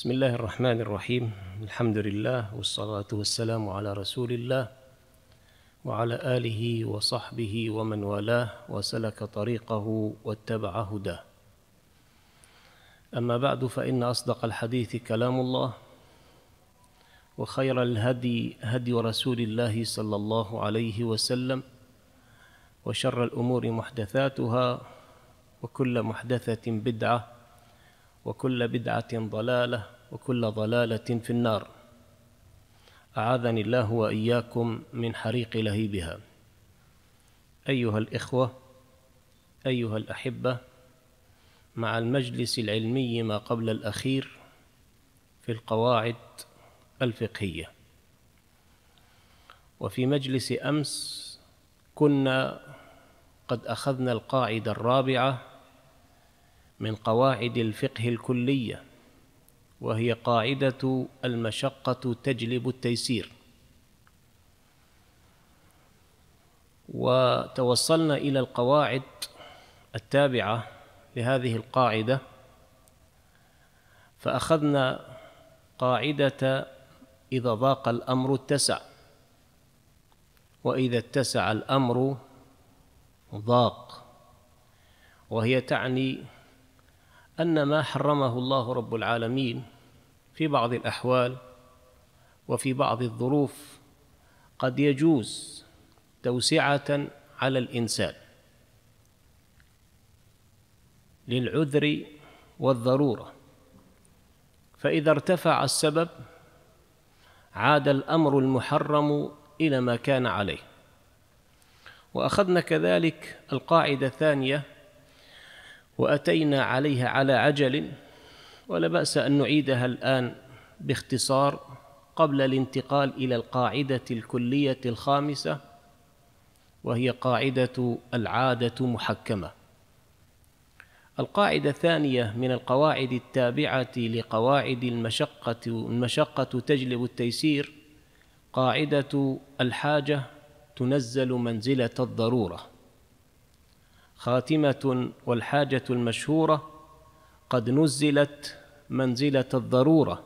بسم الله الرحمن الرحيم الحمد لله والصلاة والسلام على رسول الله وعلى آله وصحبه ومن والاه وسلك طريقه واتبع هداه أما بعد فإن أصدق الحديث كلام الله وخير الهدي هدي رسول الله صلى الله عليه وسلم وشر الأمور محدثاتها وكل محدثة بدعة وكل بدعة ضلالة وكل ضلالة في النار أعاذني الله وإياكم من حريق لهيبها أيها الإخوة أيها الأحبة مع المجلس العلمي ما قبل الأخير في القواعد الفقهية وفي مجلس أمس كنا قد أخذنا القاعدة الرابعة من قواعد الفقه الكليه وهي قاعده المشقه تجلب التيسير وتوصلنا الى القواعد التابعه لهذه القاعده فاخذنا قاعده اذا ضاق الامر اتسع واذا اتسع الامر ضاق وهي تعني أن ما حرمه الله رب العالمين في بعض الأحوال وفي بعض الظروف قد يجوز توسعة على الإنسان للعذر والضرورة فإذا ارتفع السبب عاد الأمر المحرم إلى ما كان عليه وأخذنا كذلك القاعدة الثانية وأتينا عليها على عجل ولا بأس أن نعيدها الآن باختصار قبل الانتقال إلى القاعدة الكلية الخامسة وهي قاعدة العادة محكمة القاعدة الثانية من القواعد التابعة لقواعد المشقة المشقة تجلب التيسير قاعدة الحاجة تنزل منزلة الضرورة خاتمه والحاجه المشهوره قد نزلت منزله الضروره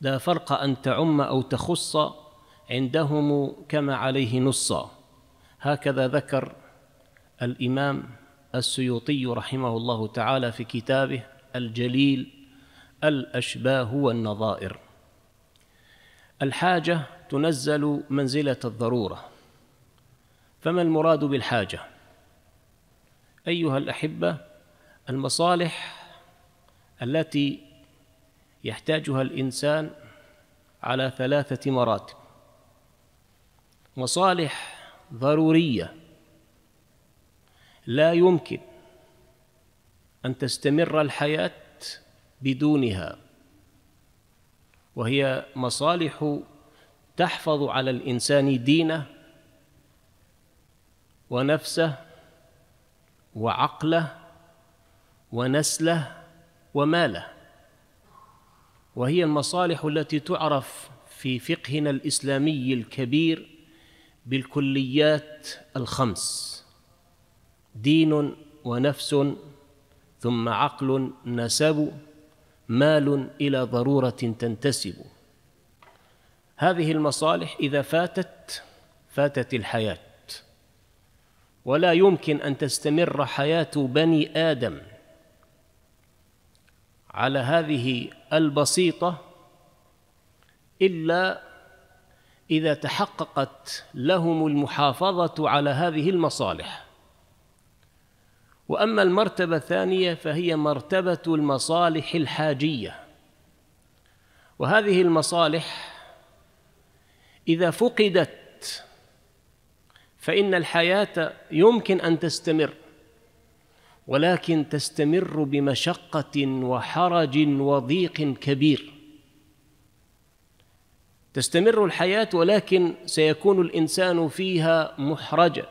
لا فرق ان تعم او تخص عندهم كما عليه نصا هكذا ذكر الامام السيوطي رحمه الله تعالى في كتابه الجليل الاشباه والنظائر الحاجه تنزل منزله الضروره فما المراد بالحاجه ايها الاحبه المصالح التي يحتاجها الانسان على ثلاثه مراتب مصالح ضروريه لا يمكن ان تستمر الحياه بدونها وهي مصالح تحفظ على الانسان دينه ونفسه وعقله ونسله وماله وهي المصالح التي تعرف في فقهنا الاسلامي الكبير بالكليات الخمس دين ونفس ثم عقل نسب مال الى ضروره تنتسب هذه المصالح اذا فاتت فاتت الحياه ولا يمكن ان تستمر حياه بني ادم على هذه البسيطه الا اذا تحققت لهم المحافظه على هذه المصالح واما المرتبه الثانيه فهي مرتبه المصالح الحاجيه وهذه المصالح اذا فقدت فإن الحياة يمكن أن تستمر ولكن تستمر بمشقة وحرج وضيق كبير تستمر الحياة ولكن سيكون الإنسان فيها محرجا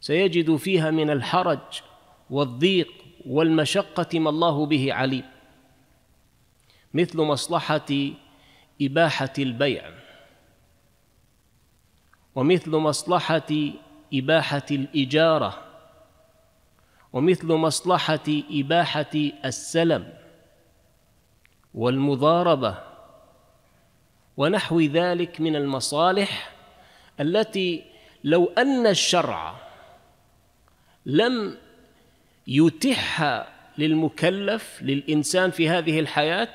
سيجد فيها من الحرج والضيق والمشقة ما الله به عليم مثل مصلحة إباحة البيع ومثل مصلحة إباحة الإجارة ومثل مصلحة إباحة السلم والمضاربة ونحو ذلك من المصالح التي لو أن الشرع لم يتح للمكلف للإنسان في هذه الحياة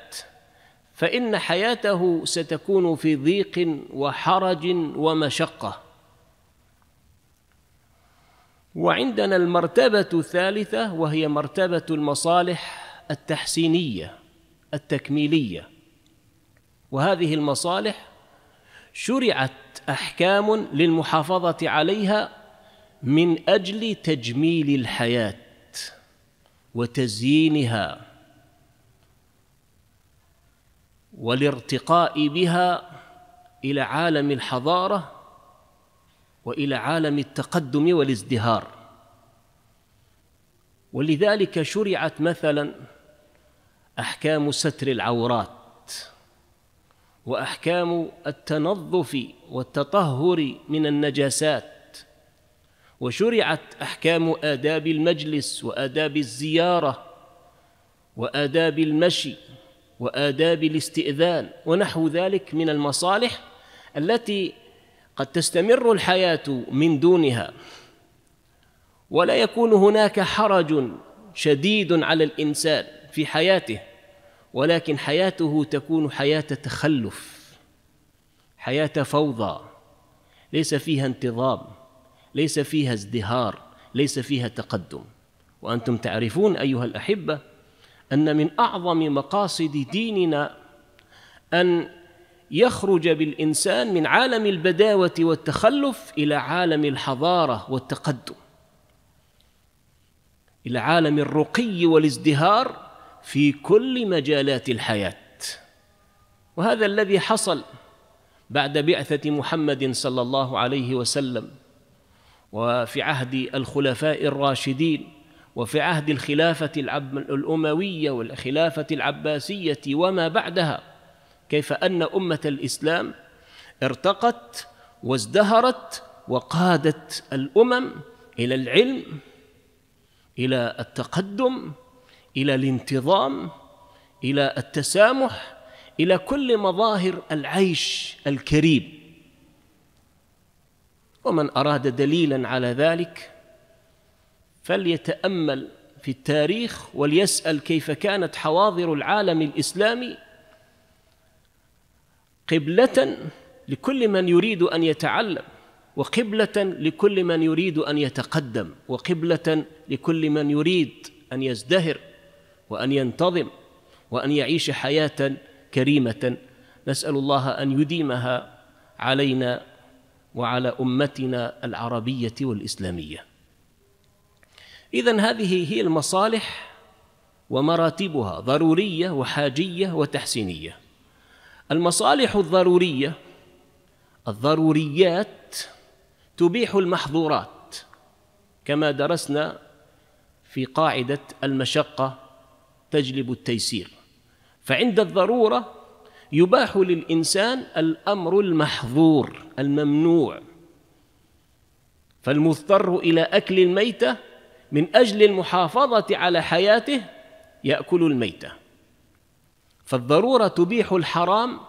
فان حياته ستكون في ضيق وحرج ومشقه وعندنا المرتبه الثالثه وهي مرتبه المصالح التحسينيه التكميليه وهذه المصالح شرعت احكام للمحافظه عليها من اجل تجميل الحياه وتزيينها والارتقاء بها الى عالم الحضاره والى عالم التقدم والازدهار ولذلك شرعت مثلا احكام ستر العورات واحكام التنظف والتطهر من النجاسات وشرعت احكام اداب المجلس واداب الزياره واداب المشي وآداب الاستئذان ونحو ذلك من المصالح التي قد تستمر الحياة من دونها ولا يكون هناك حرج شديد على الإنسان في حياته ولكن حياته تكون حياة تخلف حياة فوضى ليس فيها انتظام ليس فيها ازدهار ليس فيها تقدم وأنتم تعرفون أيها الأحبة أن من أعظم مقاصد ديننا أن يخرج بالإنسان من عالم البداوة والتخلف إلى عالم الحضارة والتقدم إلى عالم الرقي والازدهار في كل مجالات الحياة وهذا الذي حصل بعد بعثة محمد صلى الله عليه وسلم وفي عهد الخلفاء الراشدين وفي عهد الخلافة العب الأموية والخلافة العباسية وما بعدها كيف أن أمة الإسلام ارتقت وازدهرت وقادت الأمم إلى العلم إلى التقدم إلى الانتظام إلى التسامح إلى كل مظاهر العيش الكريم ومن أراد دليلا على ذلك فليتامل في التاريخ وليسال كيف كانت حواضر العالم الاسلامي قبله لكل من يريد ان يتعلم وقبله لكل من يريد ان يتقدم وقبله لكل من يريد ان يزدهر وان ينتظم وان يعيش حياه كريمه نسال الله ان يديمها علينا وعلى امتنا العربيه والاسلاميه إذا هذه هي المصالح ومراتبها ضرورية وحاجية وتحسينية المصالح الضرورية الضروريات تبيح المحظورات كما درسنا في قاعدة المشقة تجلب التيسير فعند الضرورة يباح للإنسان الأمر المحظور الممنوع فالمضطر إلى أكل الميتة من اجل المحافظه على حياته ياكل الميته فالضروره تبيح الحرام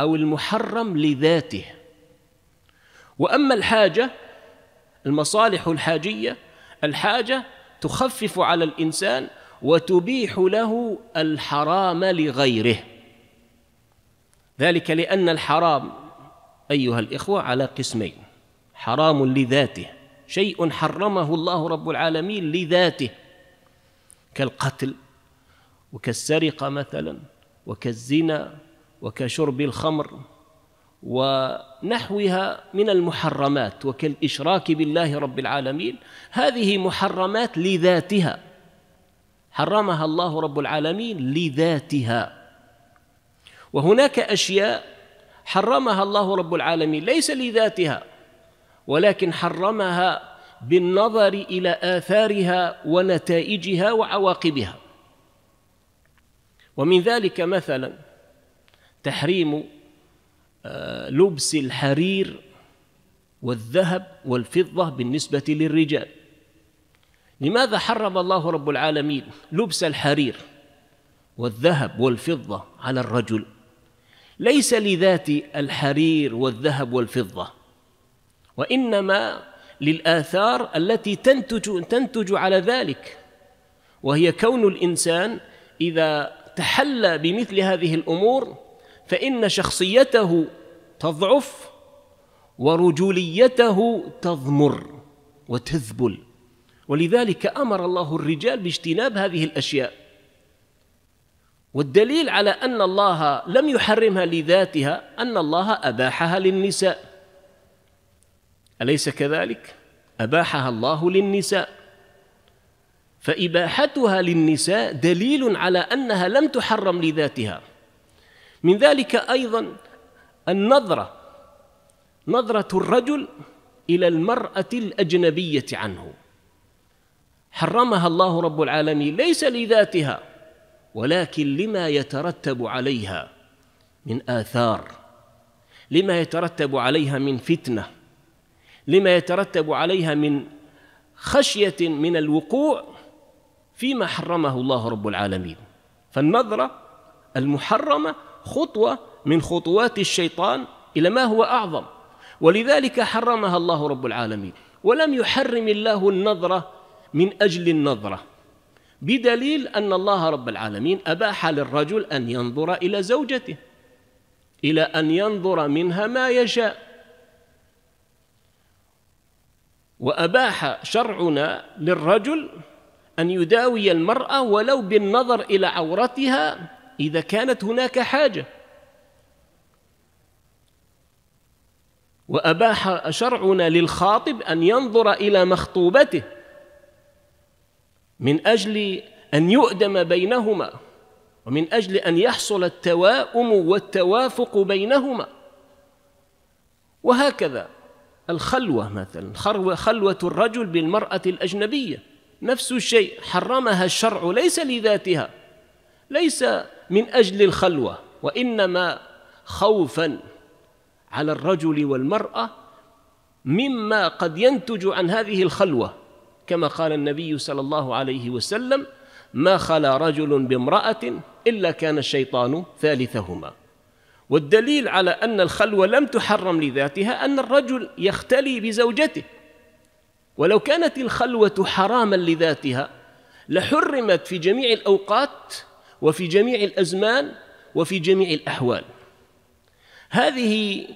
او المحرم لذاته واما الحاجه المصالح الحاجيه الحاجه تخفف على الانسان وتبيح له الحرام لغيره ذلك لان الحرام ايها الاخوه على قسمين حرام لذاته شيء حرمه الله رب العالمين لذاته كالقتل وكالسرقه مثلا وكالزنا وكشرب الخمر ونحوها من المحرمات وكالاشراك بالله رب العالمين هذه محرمات لذاتها حرمها الله رب العالمين لذاتها وهناك اشياء حرمها الله رب العالمين ليس لذاتها ولكن حرمها بالنظر الى اثارها ونتائجها وعواقبها ومن ذلك مثلا تحريم آه، لبس الحرير والذهب والفضه بالنسبه للرجال لماذا حرم الله رب العالمين لبس الحرير والذهب والفضه على الرجل ليس لذات الحرير والذهب والفضه وإنما للآثار التي تنتج تنتج على ذلك وهي كون الإنسان إذا تحلى بمثل هذه الأمور فإن شخصيته تضعف ورجوليته تضمر وتذبل ولذلك امر الله الرجال باجتناب هذه الاشياء والدليل على ان الله لم يحرمها لذاتها ان الله اباحها للنساء أليس كذلك؟ أباحها الله للنساء فإباحتها للنساء دليل على أنها لم تحرم لذاتها من ذلك أيضا النظرة نظرة الرجل إلى المرأة الأجنبية عنه حرمها الله رب العالمين ليس لذاتها ولكن لما يترتب عليها من آثار لما يترتب عليها من فتنه لما يترتب عليها من خشية من الوقوع فيما حرمه الله رب العالمين فالنظرة المحرمة خطوة من خطوات الشيطان إلى ما هو أعظم ولذلك حرمها الله رب العالمين ولم يحرم الله النظرة من أجل النظرة بدليل أن الله رب العالمين أباح للرجل أن ينظر إلى زوجته إلى أن ينظر منها ما يشاء وأباح شرعنا للرجل أن يداوي المرأة ولو بالنظر إلى عورتها إذا كانت هناك حاجة وأباح شرعنا للخاطب أن ينظر إلى مخطوبته من أجل أن يؤدم بينهما ومن أجل أن يحصل التواؤم والتوافق بينهما وهكذا الخلوة مثلا خلوة الرجل بالمرأة الأجنبية نفس الشيء حرمها الشرع ليس لذاتها ليس من أجل الخلوة وإنما خوفا على الرجل والمرأة مما قد ينتج عن هذه الخلوة كما قال النبي صلى الله عليه وسلم ما خلا رجل بامرأة إلا كان الشيطان ثالثهما والدليل على أن الخلوة لم تحرم لذاتها أن الرجل يختلي بزوجته ولو كانت الخلوة حراما لذاتها لحرمت في جميع الأوقات وفي جميع الأزمان وفي جميع الأحوال هذه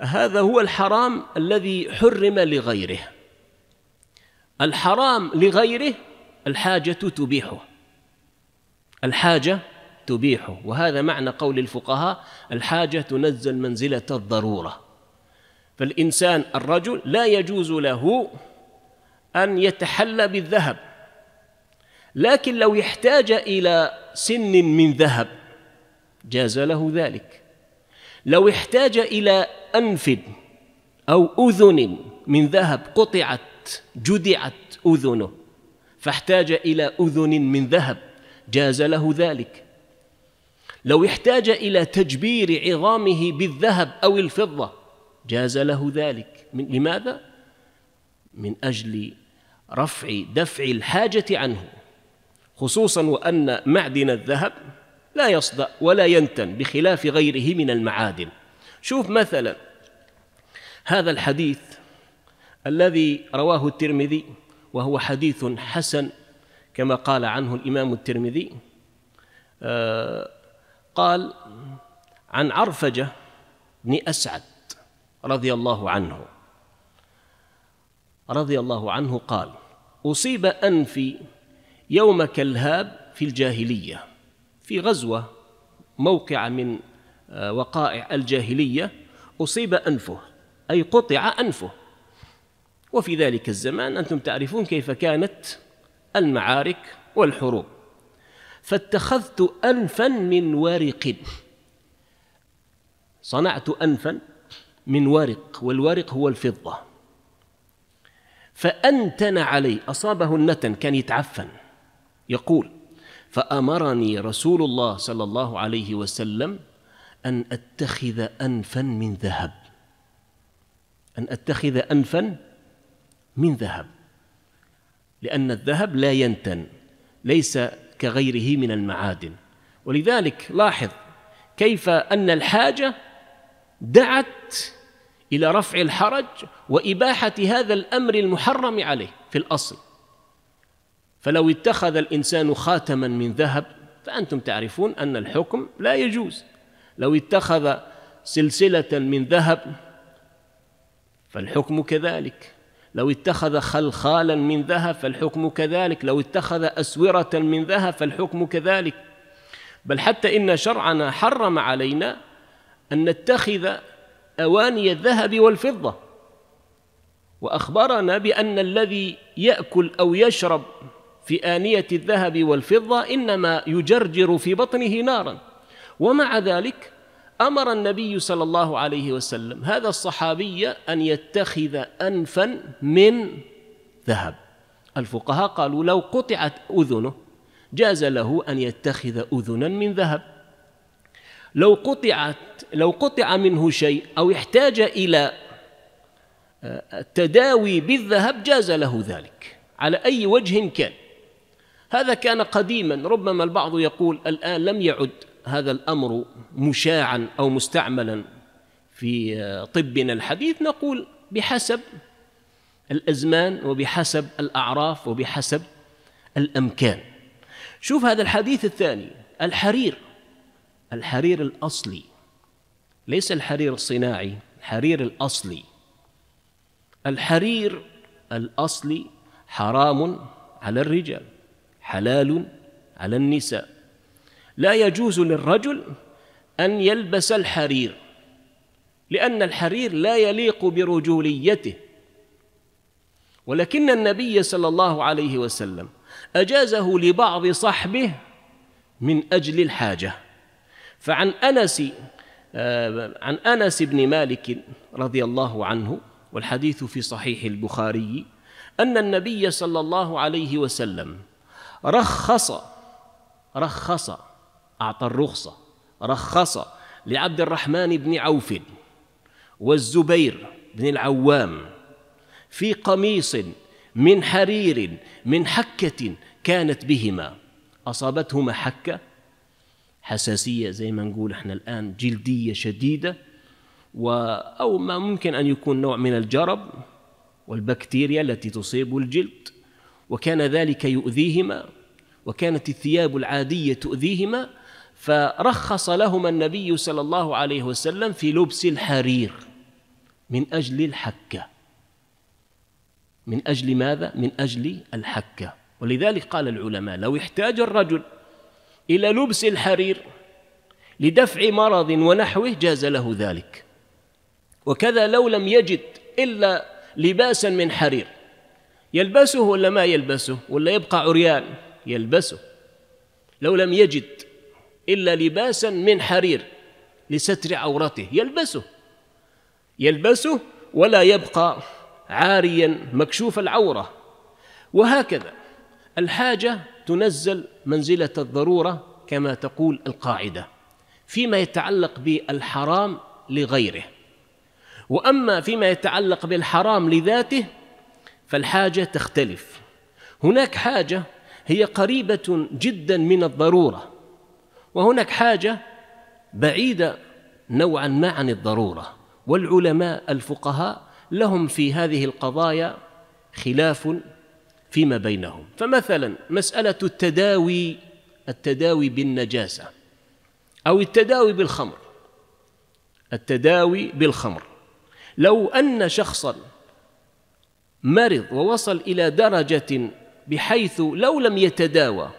هذا هو الحرام الذي حرم لغيره الحرام لغيره الحاجة تبيحه الحاجة تبيحه وهذا معنى قول الفقهاء الحاجة تنزل منزلة الضرورة فالإنسان الرجل لا يجوز له أن يتحلى بالذهب لكن لو يحتاج إلى سن من ذهب جاز له ذلك لو احتاج إلى أنف أو أذن من ذهب قطعت جدعت أذنه فاحتاج إلى أذن من ذهب جاز له ذلك لو احتاج الى تجبير عظامه بالذهب او الفضه جاز له ذلك من لماذا من اجل رفع دفع الحاجه عنه خصوصا وان معدن الذهب لا يصدأ ولا ينتن بخلاف غيره من المعادن شوف مثلا هذا الحديث الذي رواه الترمذي وهو حديث حسن كما قال عنه الإمام الترمذي آه قال عن عرفجة بن أسعد رضي الله عنه رضي الله عنه قال أصيب أنفي يوم كلهاب في الجاهلية في غزوة موقع من آه، وقائع الجاهلية أصيب أنفه أي قطع أنفه وفي ذلك الزمان أنتم تعرفون كيف كانت المعارك والحروب فاتخذت أنفا من ورق صنعت أنفا من ورق والورق هو الفضة فأنتن علي أصابه النتن كان يتعفن يقول فأمرني رسول الله صلى الله عليه وسلم أن أتخذ أنفا من ذهب أن أتخذ أنفا من ذهب لأن الذهب لا ينتن ليس كغيره من المعادن ولذلك لاحظ كيف ان الحاجه دعت الى رفع الحرج واباحه هذا الامر المحرم عليه في الاصل فلو اتخذ الانسان خاتما من ذهب فانتم تعرفون ان الحكم لا يجوز لو اتخذ سلسله من ذهب فالحكم كذلك لو اتخذ خلخالا من ذهب فالحكم كذلك لو اتخذ أسورة من ذهب فالحكم كذلك بل حتى إن شرعنا حرم علينا أن نتخذ أواني الذهب والفضة وأخبرنا بأن الذي يأكل أو يشرب في آنية الذهب والفضة إنما يجرجر في بطنه نارا ومع ذلك امر النبي صلى الله عليه وسلم هذا الصحابي ان يتخذ انفا من ذهب الفقهاء قالوا لو قطعت اذنه جاز له ان يتخذ اذنا من ذهب لو قطعت لو قطع منه شيء او احتاج الى آه، التداوي بالذهب جاز له ذلك على اي وجه كان هذا كان قديما ربما البعض يقول الان لم يعد هذا الامر مشاعا او مستعملا في طبنا الحديث نقول بحسب الازمان وبحسب الاعراف وبحسب الامكان شوف هذا الحديث الثاني الحرير الحرير الاصلي ليس الحرير الصناعي الحرير الاصلي الحرير الاصلي حرام على الرجال حلال على النساء لا يجوز للرجل أن يلبس الحرير لأن الحرير لا يليق برجوليته ولكن النبي صلى الله عليه وسلم أجازه لبعض صحبه من أجل الحاجة فعن أنس آه، عن أنس بن مالك رضي الله عنه والحديث في صحيح البخاري أن النبي صلى الله عليه وسلم رخص رخص أعطى الرخصة رخص لعبد الرحمن بن عوف والزبير بن العوام في قميص من حرير من حكة كانت بهما أصابتهما حكة حساسية زي ما نقول احنا الآن جلدية شديدة و أو ما ممكن أن يكون نوع من الجرب والبكتيريا التي تصيب الجلد وكان ذلك يؤذيهما وكانت الثياب العادية تؤذيهما فرخص لهما النبي صلى الله عليه وسلم في لبس الحرير من أجل الحكة من أجل ماذا؟ من أجل الحكة ولذلك قال العلماء لو احتاج الرجل إلى لبس الحرير لدفع مرض ونحوه جاز له ذلك وكذا لو لم يجد إلا لباسا من حرير يلبسه ولا ما يلبسه ولا يبقى عريان يلبسه لو لم يجد إلا لباسا من حرير لستر عورته يلبسه يلبسه ولا يبقى عاريا مكشوف العورة وهكذا الحاجة تنزل منزلة الضرورة كما تقول القاعدة فيما يتعلق بالحرام لغيره واما فيما يتعلق بالحرام لذاته فالحاجه تختلف هناك حاجه هي قريبه جدا من الضروره وهناك حاجة بعيدة نوعا ما عن الضرورة والعلماء الفقهاء لهم في هذه القضايا خلاف فيما بينهم فمثلا مسألة التداوي التداوي بالنجاسة أو التداوي بالخمر التداوي بالخمر لو أن شخصا مرض ووصل إلى درجة بحيث لو لم يتداوى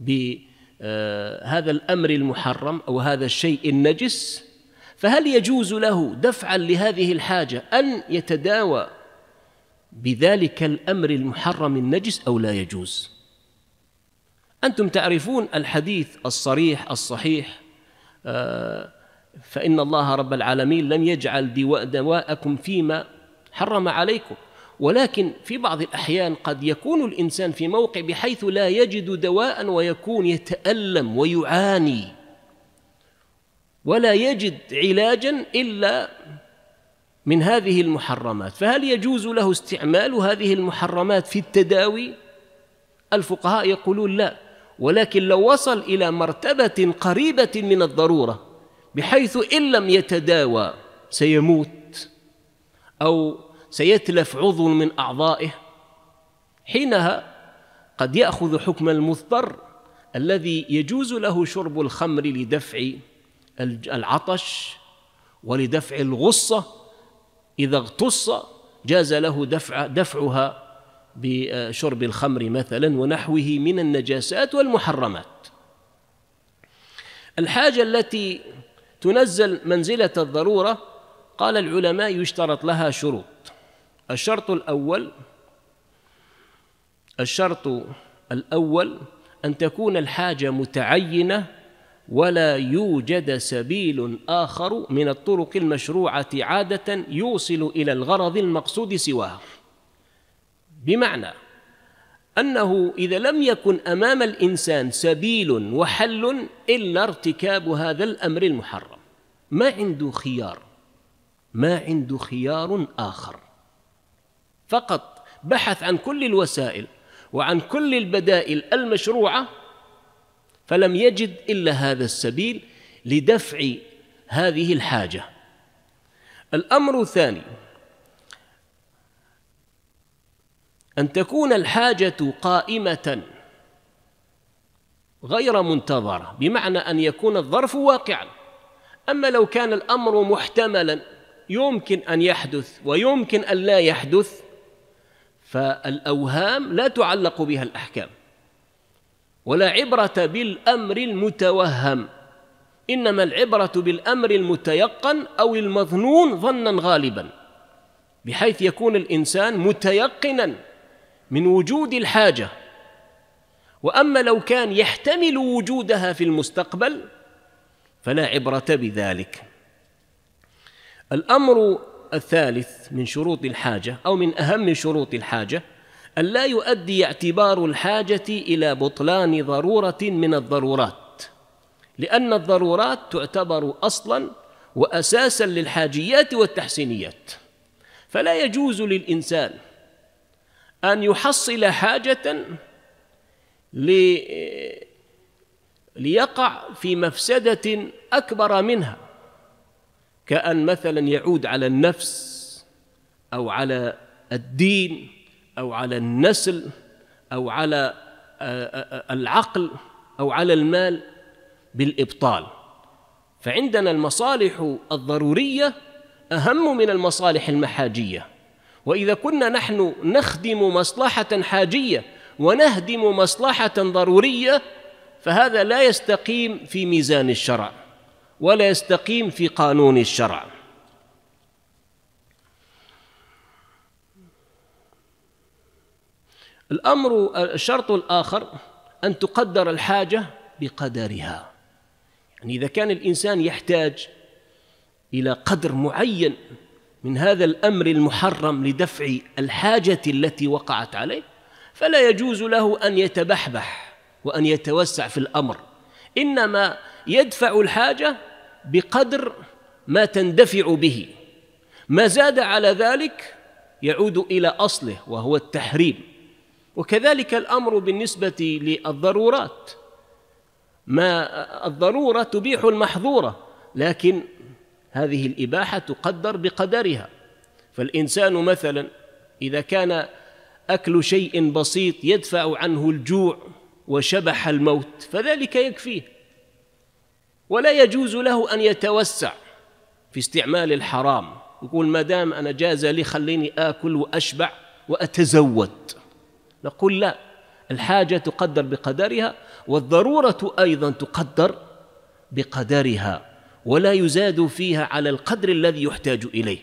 ب آه، هذا الامر المحرم او هذا الشيء النجس فهل يجوز له دفعا لهذه الحاجه ان يتداوى بذلك الامر المحرم النجس او لا يجوز انتم تعرفون الحديث الصريح الصحيح آه، فان الله رب العالمين لم يجعل دواءكم فيما حرم عليكم ولكن في بعض الأحيان قد يكون الإنسان في موقع بحيث لا يجد دواء ويكون يتألم ويعاني ولا يجد علاجا إلا من هذه المحرمات فهل يجوز له استعمال هذه المحرمات في التداوي الفقهاء يقولون لا ولكن لو وصل إلى مرتبة قريبة من الضرورة بحيث إن لم يتداوى سيموت أو سيتلف عضو من أعضائه حينها قد يأخذ حكم المضطر الذي يجوز له شرب الخمر لدفع العطش ولدفع الغصة إذا اغتص جاز له دفع دفعها بشرب الخمر مثلا ونحوه من النجاسات والمحرمات الحاجة التي تنزل منزلة الضرورة قال العلماء يشترط لها شروط الشرط الأول الشرط الأول أن تكون الحاجة متعينة ولا يوجد سبيل آخر من الطرق المشروعة عادة يوصل إلى الغرض المقصود سواها بمعنى أنه إذا لم يكن أمام الإنسان سبيل وحل إلا ارتكاب هذا الأمر المحرم ما عنده خيار ما عنده خيار آخر فقط بحث عن كل الوسائل وعن كل البدائل المشروعه فلم يجد الا هذا السبيل لدفع هذه الحاجه الامر الثاني ان تكون الحاجه قائمه غير منتظره بمعنى ان يكون الظرف واقعا اما لو كان الامر محتملا يمكن ان يحدث ويمكن ان لا يحدث فالأوهام لا تعلق بها الأحكام ولا عبرة بالأمر المتوهم إنما العبرة بالأمر المتيقن أو المظنون ظنا غالبا بحيث يكون الإنسان متيقنا من وجود الحاجة وأما لو كان يحتمل وجودها في المستقبل فلا عبرة بذلك الأمر الثالث من شروط الحاجة أو من أهم شروط الحاجة أن لا يؤدي اعتبار الحاجة إلى بطلان ضرورة من الضرورات لأن الضرورات تعتبر أصلا وأساسا للحاجيات والتحسينيات فلا يجوز للإنسان أن يحصل حاجة لي ليقع في مفسدة أكبر منها كأن مثلا يعود على النفس أو على الدين أو على النسل أو على آه، آه، آه، العقل أو على المال بالإبطال فعندنا المصالح الضرورية أهم من المصالح المحاجية وإذا كنا نحن نخدم مصلحة حاجية ونهدم مصلحة ضرورية فهذا لا يستقيم في ميزان الشرع ولا يستقيم في قانون الشرع الامر الشرط الاخر ان تقدر الحاجه بقدرها يعني اذا كان الانسان يحتاج الى قدر معين من هذا الامر المحرم لدفع الحاجه التي وقعت عليه فلا يجوز له ان يتبحبح وان يتوسع في الامر انما يدفع الحاجه بقدر ما تندفع به ما زاد على ذلك يعود الى اصله وهو التحريم وكذلك الامر بالنسبه للضرورات ما الضروره تبيح المحظوره لكن هذه الاباحه تقدر بقدرها فالانسان مثلا اذا كان اكل شيء بسيط يدفع عنه الجوع وشبح الموت فذلك يكفيه ولا يجوز له أن يتوسع في استعمال الحرام يقول ما دام أنا جاز لي خليني آكل وأشبع وأتزود نقول لا الحاجة تقدر بقدرها والضرورة أيضا تقدر بقدرها ولا يزاد فيها على القدر الذي يحتاج إليه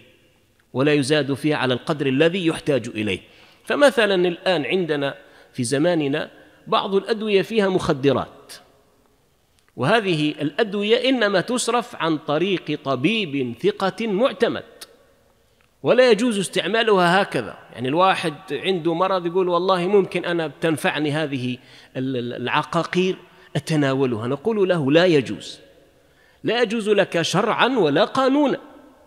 ولا يزاد فيها على القدر الذي يحتاج إليه فمثلا الآن عندنا في زماننا بعض الأدوية فيها مخدرات وهذه الادويه انما تصرف عن طريق طبيب ثقه معتمد ولا يجوز استعمالها هكذا يعني الواحد عنده مرض يقول والله ممكن انا تنفعني هذه العقاقير اتناولها نقول له لا يجوز لا يجوز لك شرعا ولا قانونا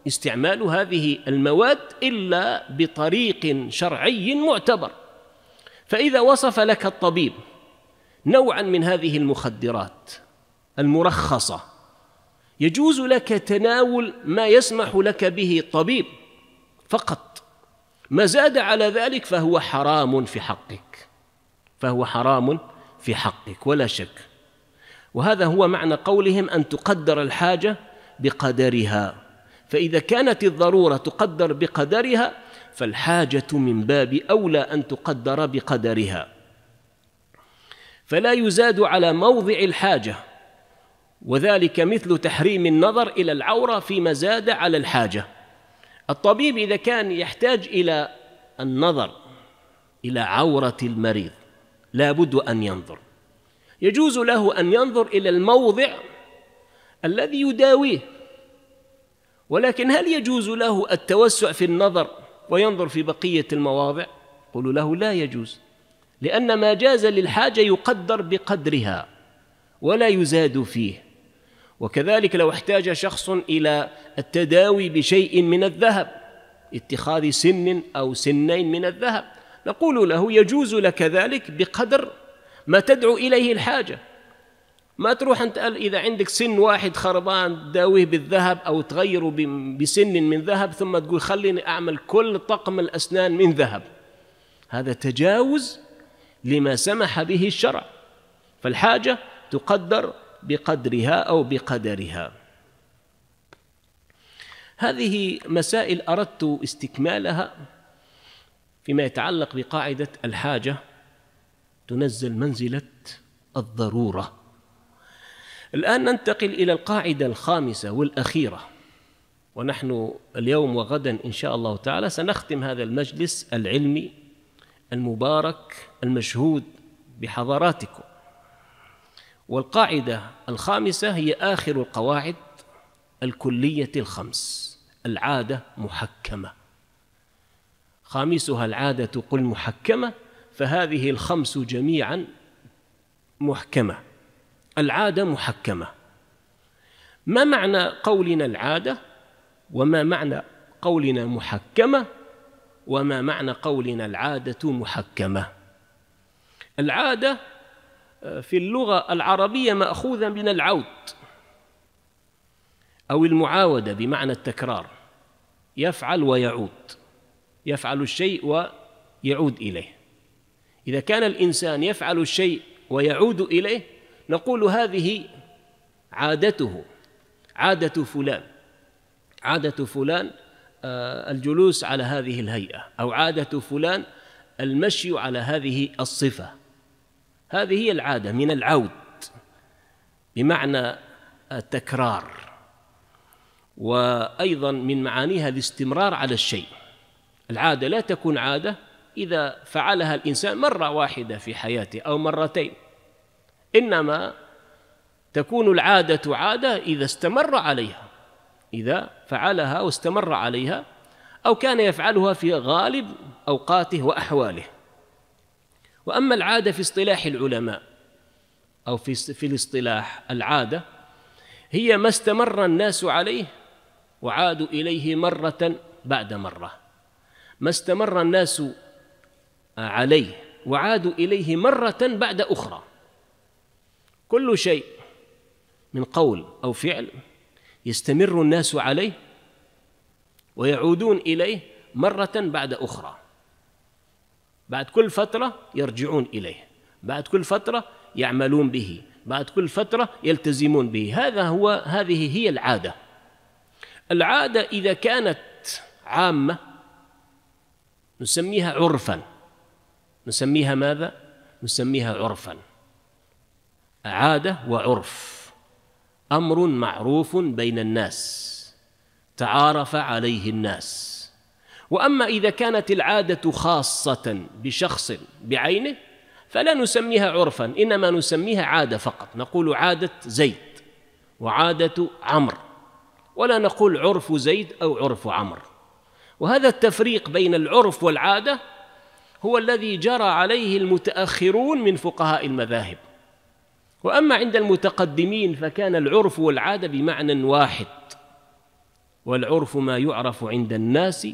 استعمال هذه المواد الا بطريق شرعي معتبر فاذا وصف لك الطبيب نوعا من هذه المخدرات المرخصة يجوز لك تناول ما يسمح لك به الطبيب فقط ما زاد على ذلك فهو حرام في حقك فهو حرام في حقك ولا شك وهذا هو معنى قولهم أن تقدر الحاجة بقدرها فإذا كانت الضرورة تقدر بقدرها فالحاجة من باب أولى أن تقدر بقدرها فلا يزاد على موضع الحاجة وذلك مثل تحريم النظر إلى العورة فيما زاد على الحاجة الطبيب إذا كان يحتاج إلى النظر إلى عورة المريض لا بد أن ينظر يجوز له أن ينظر إلى الموضع الذي يداويه ولكن هل يجوز له التوسع في النظر وينظر في بقية المواضع قل له لا يجوز لأن ما جاز للحاجة يقدر بقدرها ولا يزاد فيه وكذلك لو احتاج شخص إلى التداوي بشيء من الذهب اتخاذ سن أو سنين من الذهب نقول له يجوز لك ذلك بقدر ما تدعو إليه الحاجة ما تروح أنت إذا عندك سن واحد خربان تداويه بالذهب أو تغيره بسن من ذهب ثم تقول خليني أعمل كل طقم الأسنان من ذهب هذا تجاوز لما سمح به الشرع فالحاجة تقدر بقدرها او بقدرها هذه مسائل اردت استكمالها فيما يتعلق بقاعده الحاجه تنزل منزله الضروره الان ننتقل الى القاعده الخامسه والاخيره ونحن اليوم وغدا ان شاء الله تعالى سنختم هذا المجلس العلمي المبارك المشهود بحضراتكم والقاعدة الخامسة هي آخر القواعد الكلية الخمس العادة محكمة خامسها العادة قل محكمة فهذه الخمس جميعا محكمة العادة محكمة ما معنى قولنا العادة وما معنى قولنا محكمة وما معنى قولنا العادة محكمة العادة في اللغة العربية مأخوذة من العود أو المعاودة بمعنى التكرار يفعل ويعود يفعل الشيء ويعود إليه إذا كان الإنسان يفعل الشيء ويعود إليه نقول هذه عادته عادة فلان عادة فلان آه، الجلوس على هذه الهيئة أو عادة فلان المشي على هذه الصفة هذه هي العادة من العود بمعنى التكرار وأيضا من معانيها الاستمرار على الشيء العادة لا تكون عادة إذا فعلها الإنسان مرة واحدة في حياته أو مرتين إنما تكون العادة عادة إذا استمر عليها إذا فعلها واستمر عليها أو كان يفعلها في غالب أوقاته وأحواله وأما العادة في اصطلاح العلماء أو في في الاصطلاح العادة هي ما استمر الناس عليه وعادوا إليه مرة بعد مرة ما استمر الناس آه، عليه وعادوا إليه مرة بعد أخرى كل شيء من قول أو فعل يستمر الناس عليه ويعودون إليه مرة بعد أخرى بعد كل فترة يرجعون إليه بعد كل فترة يعملون به بعد كل فترة يلتزمون به هذا هو هذه هي العادة العادة إذا كانت عامة نسميها عرفا نسميها ماذا؟ نسميها عرفا عادة وعرف أمر معروف بين الناس تعارف عليه الناس واما اذا كانت العاده خاصه بشخص بعينه فلا نسميها عرفا انما نسميها عاده فقط نقول عاده زيد وعاده عمر ولا نقول عرف زيد او عرف عمر وهذا التفريق بين العرف والعاده هو الذي جرى عليه المتاخرون من فقهاء المذاهب واما عند المتقدمين فكان العرف والعاده بمعنى واحد والعرف ما يعرف عند الناس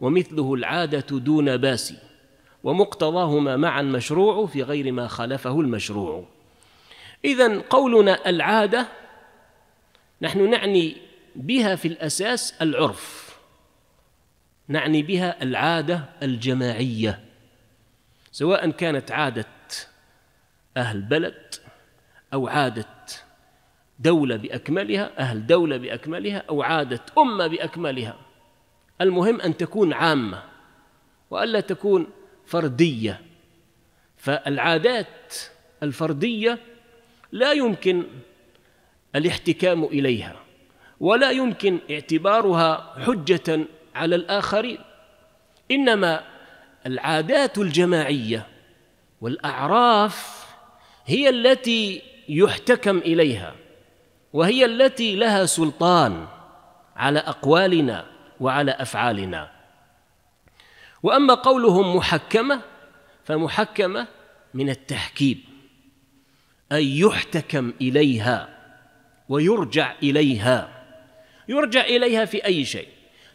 ومثله العادة دون باس ومقتضاهما معا مشروع في غير ما خالفه المشروع إذا قولنا العادة نحن نعني بها في الأساس العرف نعني بها العادة الجماعية سواء كانت عادة أهل بلد أو عادة دولة بأكملها أهل دولة بأكملها أو عادة أمة بأكملها المهم أن تكون عامة وألا تكون فردية فالعادات الفردية لا يمكن الاحتكام إليها ولا يمكن اعتبارها حجة على الآخرين إنما العادات الجماعية والأعراف هي التي يحتكم إليها وهي التي لها سلطان على أقوالنا وعلى افعالنا واما قولهم محكمه فمحكمه من التحكيم اي يحتكم اليها ويرجع اليها يرجع اليها في اي شيء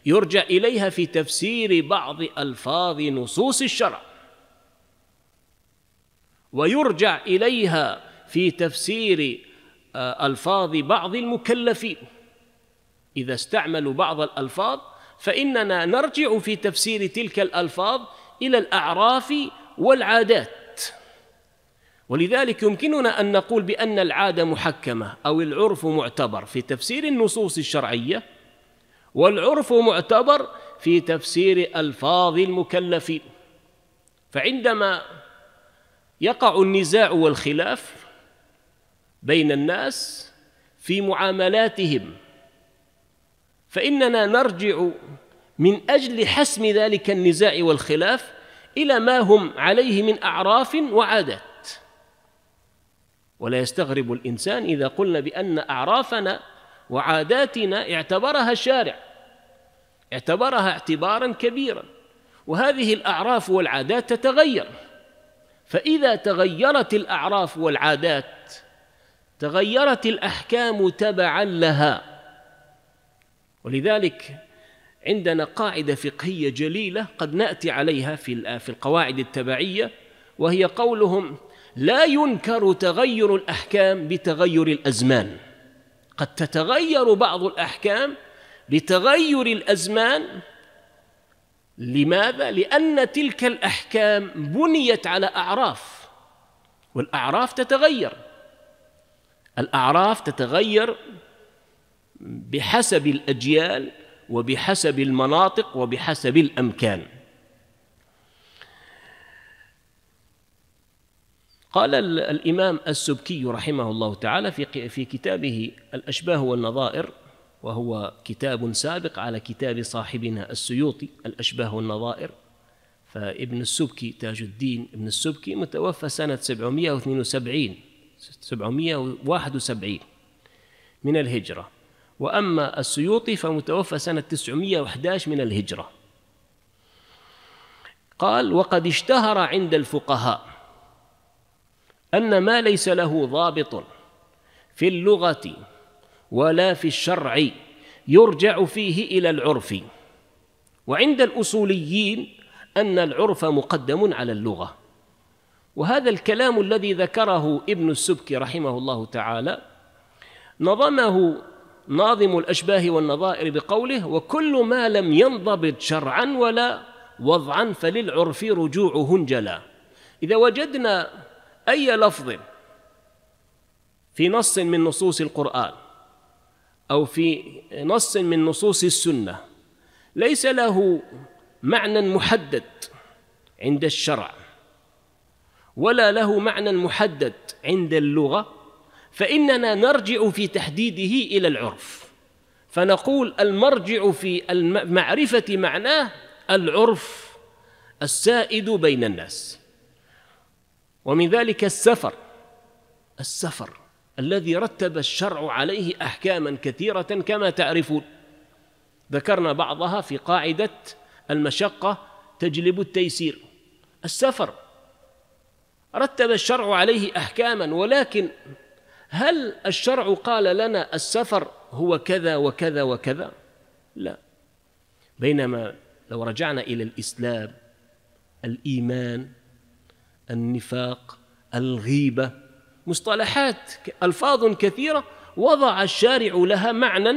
يرجع اليها في تفسير بعض الفاظ نصوص الشرع ويرجع اليها في تفسير آه، الفاظ بعض المكلفين اذا استعملوا بعض الالفاظ فإننا نرجع في تفسير تلك الألفاظ إلى الأعراف والعادات ولذلك يمكننا أن نقول بأن العادة محكمة أو العرف معتبر في تفسير النصوص الشرعية والعرف معتبر في تفسير ألفاظ المكلفين فعندما يقع النزاع والخلاف بين الناس في معاملاتهم فإننا نرجع من أجل حسم ذلك النزاع والخلاف إلى ما هم عليه من أعراف وعادات ولا يستغرب الإنسان إذا قلنا بأن أعرافنا وعاداتنا اعتبرها الشارع اعتبرها اعتبارا كبيرا وهذه الأعراف والعادات تتغير فإذا تغيرت الأعراف والعادات تغيرت الأحكام تبعا لها ولذلك عندنا قاعدة فقهية جليلة قد نأتي عليها في في القواعد التبعية وهي قولهم لا ينكر تغير الأحكام بتغير الأزمان قد تتغير بعض الأحكام لتغير الأزمان لماذا؟ لأن تلك الأحكام بنيت على أعراف والأعراف تتغير الأعراف تتغير بحسب الأجيال وبحسب المناطق وبحسب الأمكان قال الإمام السبكي رحمه الله تعالى في في كتابه الأشباه والنظائر وهو كتاب سابق على كتاب صاحبنا السيوطي الأشباه والنظائر فابن السبكي تاج الدين ابن السبكي متوفى سنة 772 771 من الهجرة وأما السيوطي فمتوفى سنة 911 من الهجرة قال وقد اشتهر عند الفقهاء أن ما ليس له ضابط في اللغة ولا في الشرع يرجع فيه إلى العرف وعند الأصوليين أن العرف مقدم على اللغة وهذا الكلام الذي ذكره ابن السبكي رحمه الله تعالى نظمه ناظم الأشباه والنظائر بقوله وكل ما لم ينضبط شرعا ولا وضعا فللعرف رجوعه جلا إذا وجدنا أي لفظ في نص من نصوص القرآن أو في نص من نصوص السنة ليس له معنى محدد عند الشرع ولا له معنى محدد عند اللغة فإننا نرجع في تحديده إلى العرف فنقول المرجع في معرفة معناه العرف السائد بين الناس ومن ذلك السفر السفر الذي رتب الشرع عليه أحكاما كثيرة كما تعرفون ذكرنا بعضها في قاعدة المشقة تجلب التيسير السفر رتب الشرع عليه أحكاما ولكن هل الشرع قال لنا السفر هو كذا وكذا وكذا لا بينما لو رجعنا الى الاسلام الايمان النفاق الغيبه مصطلحات الفاظ كثيره وضع الشارع لها معنى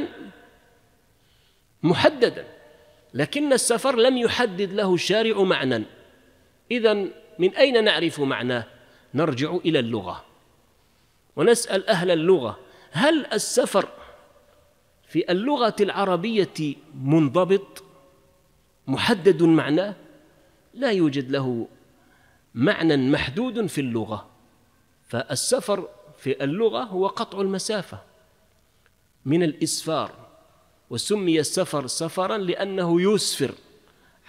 محددا لكن السفر لم يحدد له الشارع معنى اذا من اين نعرف معناه نرجع الى اللغه ونسأل أهل اللغة هل السفر في اللغة العربية منضبط محدد معناه لا يوجد له معنى محدود في اللغة فالسفر في اللغة هو قطع المسافة من الإسفار وسمي السفر سفرا لأنه يسفر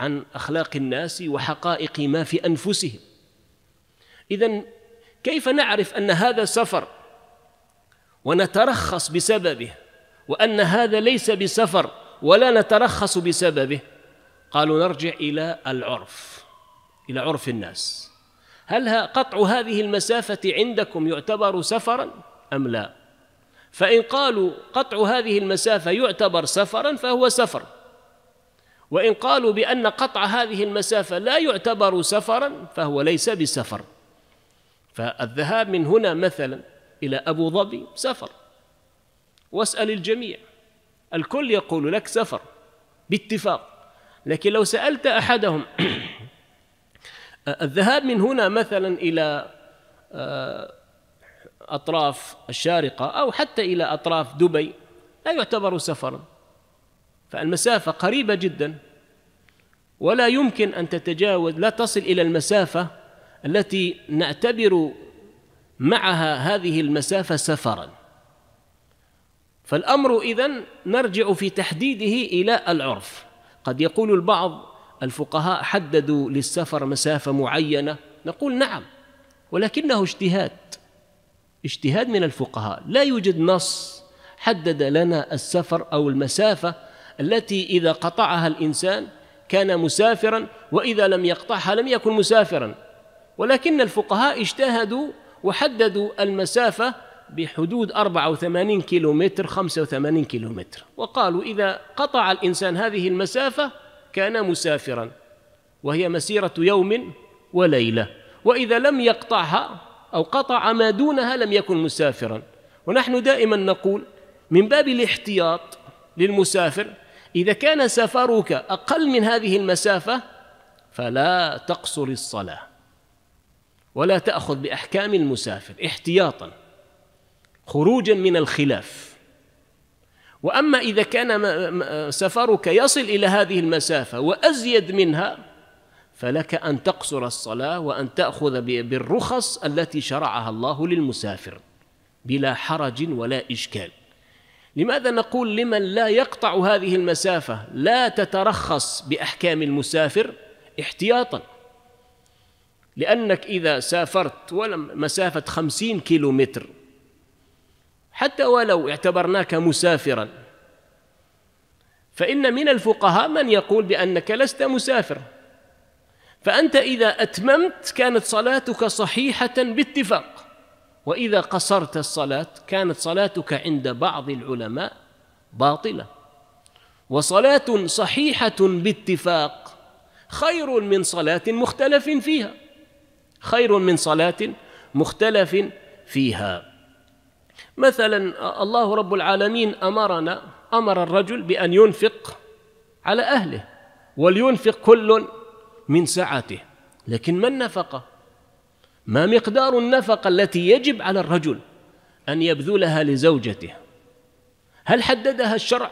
عن أخلاق الناس وحقائق ما في أنفسهم إذا كيف نعرف أن هذا سفر ونترخص بسببه وأن هذا ليس بسفر ولا نترخص بسببه قالوا نرجع إلى العرف إلى عرف الناس هل قطع هذه المسافة عندكم يعتبر سفرا أم لا فإن قالوا قطع هذه المسافة يعتبر سفرا فهو سفر وإن قالوا بأن قطع هذه المسافة لا يعتبر سفرا فهو ليس بسفر فالذهاب من هنا مثلا إلى أبو ظبي سفر واسأل الجميع الكل يقول لك سفر باتفاق لكن لو سألت أحدهم الذهاب من هنا مثلا إلى آه، أطراف الشارقة أو حتى إلى أطراف دبي لا يعتبر سفرا فالمسافة قريبة جدا ولا يمكن أن تتجاوز لا تصل إلى المسافة التي نعتبر معها هذه المسافة سفرا فالأمر إذن نرجع في تحديده إلى العرف قد يقول البعض الفقهاء حددوا للسفر مسافة معينة نقول نعم ولكنه اجتهاد اجتهاد من الفقهاء لا يوجد نص حدد لنا السفر أو المسافة التي إذا قطعها الإنسان كان مسافرا وإذا لم يقطعها لم يكن مسافرا ولكن الفقهاء اجتهدوا وحددوا المسافة بحدود 84 كيلومتر 85 كيلومتر وقالوا إذا قطع الإنسان هذه المسافة كان مسافرا وهي مسيرة يوم وليلة وإذا لم يقطعها أو قطع ما دونها لم يكن مسافرا ونحن دائما نقول من باب الاحتياط للمسافر إذا كان سفرك أقل من هذه المسافة فلا تقصر الصلاة ولا تأخذ بأحكام المسافر احتياطا خروجا من الخلاف وأما إذا كان سفرك يصل إلى هذه المسافة وأزيد منها فلك أن تقصر الصلاة وأن تأخذ بالرخص التي شرعها الله للمسافر بلا حرج ولا إشكال لماذا نقول لمن لا يقطع هذه المسافة لا تترخص بأحكام المسافر احتياطاً لأنك إذا سافرت ولم مسافة خمسين كيلو متر حتى ولو اعتبرناك مسافرا فإن من الفقهاء من يقول بأنك لست مسافر فأنت إذا أتممت كانت صلاتك صحيحة باتفاق وإذا قصرت الصلاة كانت صلاتك عند بعض العلماء باطلة وصلاة صحيحة باتفاق خير من صلاة مختلف فيها خير من صلاة مختلف فيها مثلا الله رب العالمين أمرنا أمر الرجل بأن ينفق على أهله ولينفق كل من سعته لكن ما النفقة؟ ما مقدار النفقة التي يجب على الرجل أن يبذلها لزوجته هل حددها الشرع؟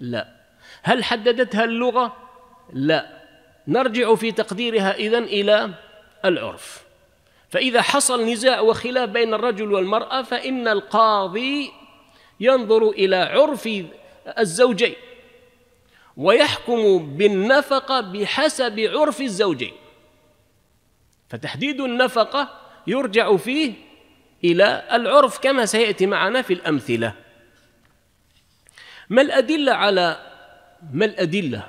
لا هل حددتها اللغة؟ لا نرجع في تقديرها إذن إلى العرف فإذا حصل نزاع وخلاف بين الرجل والمرأة فإن القاضي ينظر إلى عرف الزوجين ويحكم بالنفقة بحسب عرف الزوجين فتحديد النفقة يرجع فيه إلى العرف كما سيأتي معنا في الأمثلة ما الأدلة على ما الأدلة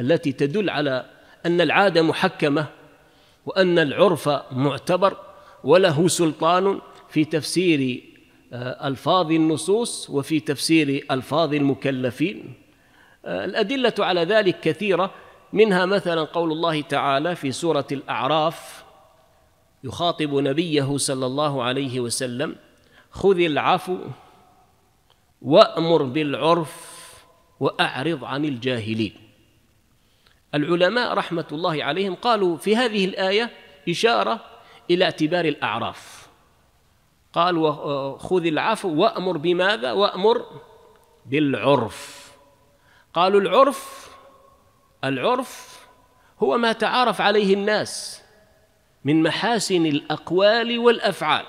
التي تدل على أن العادة محكمة وأن العرف معتبر وله سلطان في تفسير آه، ألفاظ النصوص وفي تفسير ألفاظ المكلفين آه، الأدلة على ذلك كثيرة منها مثلا قول الله تعالى في سورة الأعراف يخاطب نبيه صلى الله عليه وسلم خذ العفو وأمر بالعرف وأعرض عن الجاهلين العلماء رحمه الله عليهم قالوا في هذه الايه اشاره الى اعتبار الاعراف قال خذ العفو وامر بماذا وامر بالعرف قالوا العرف العرف هو ما تعارف عليه الناس من محاسن الاقوال والافعال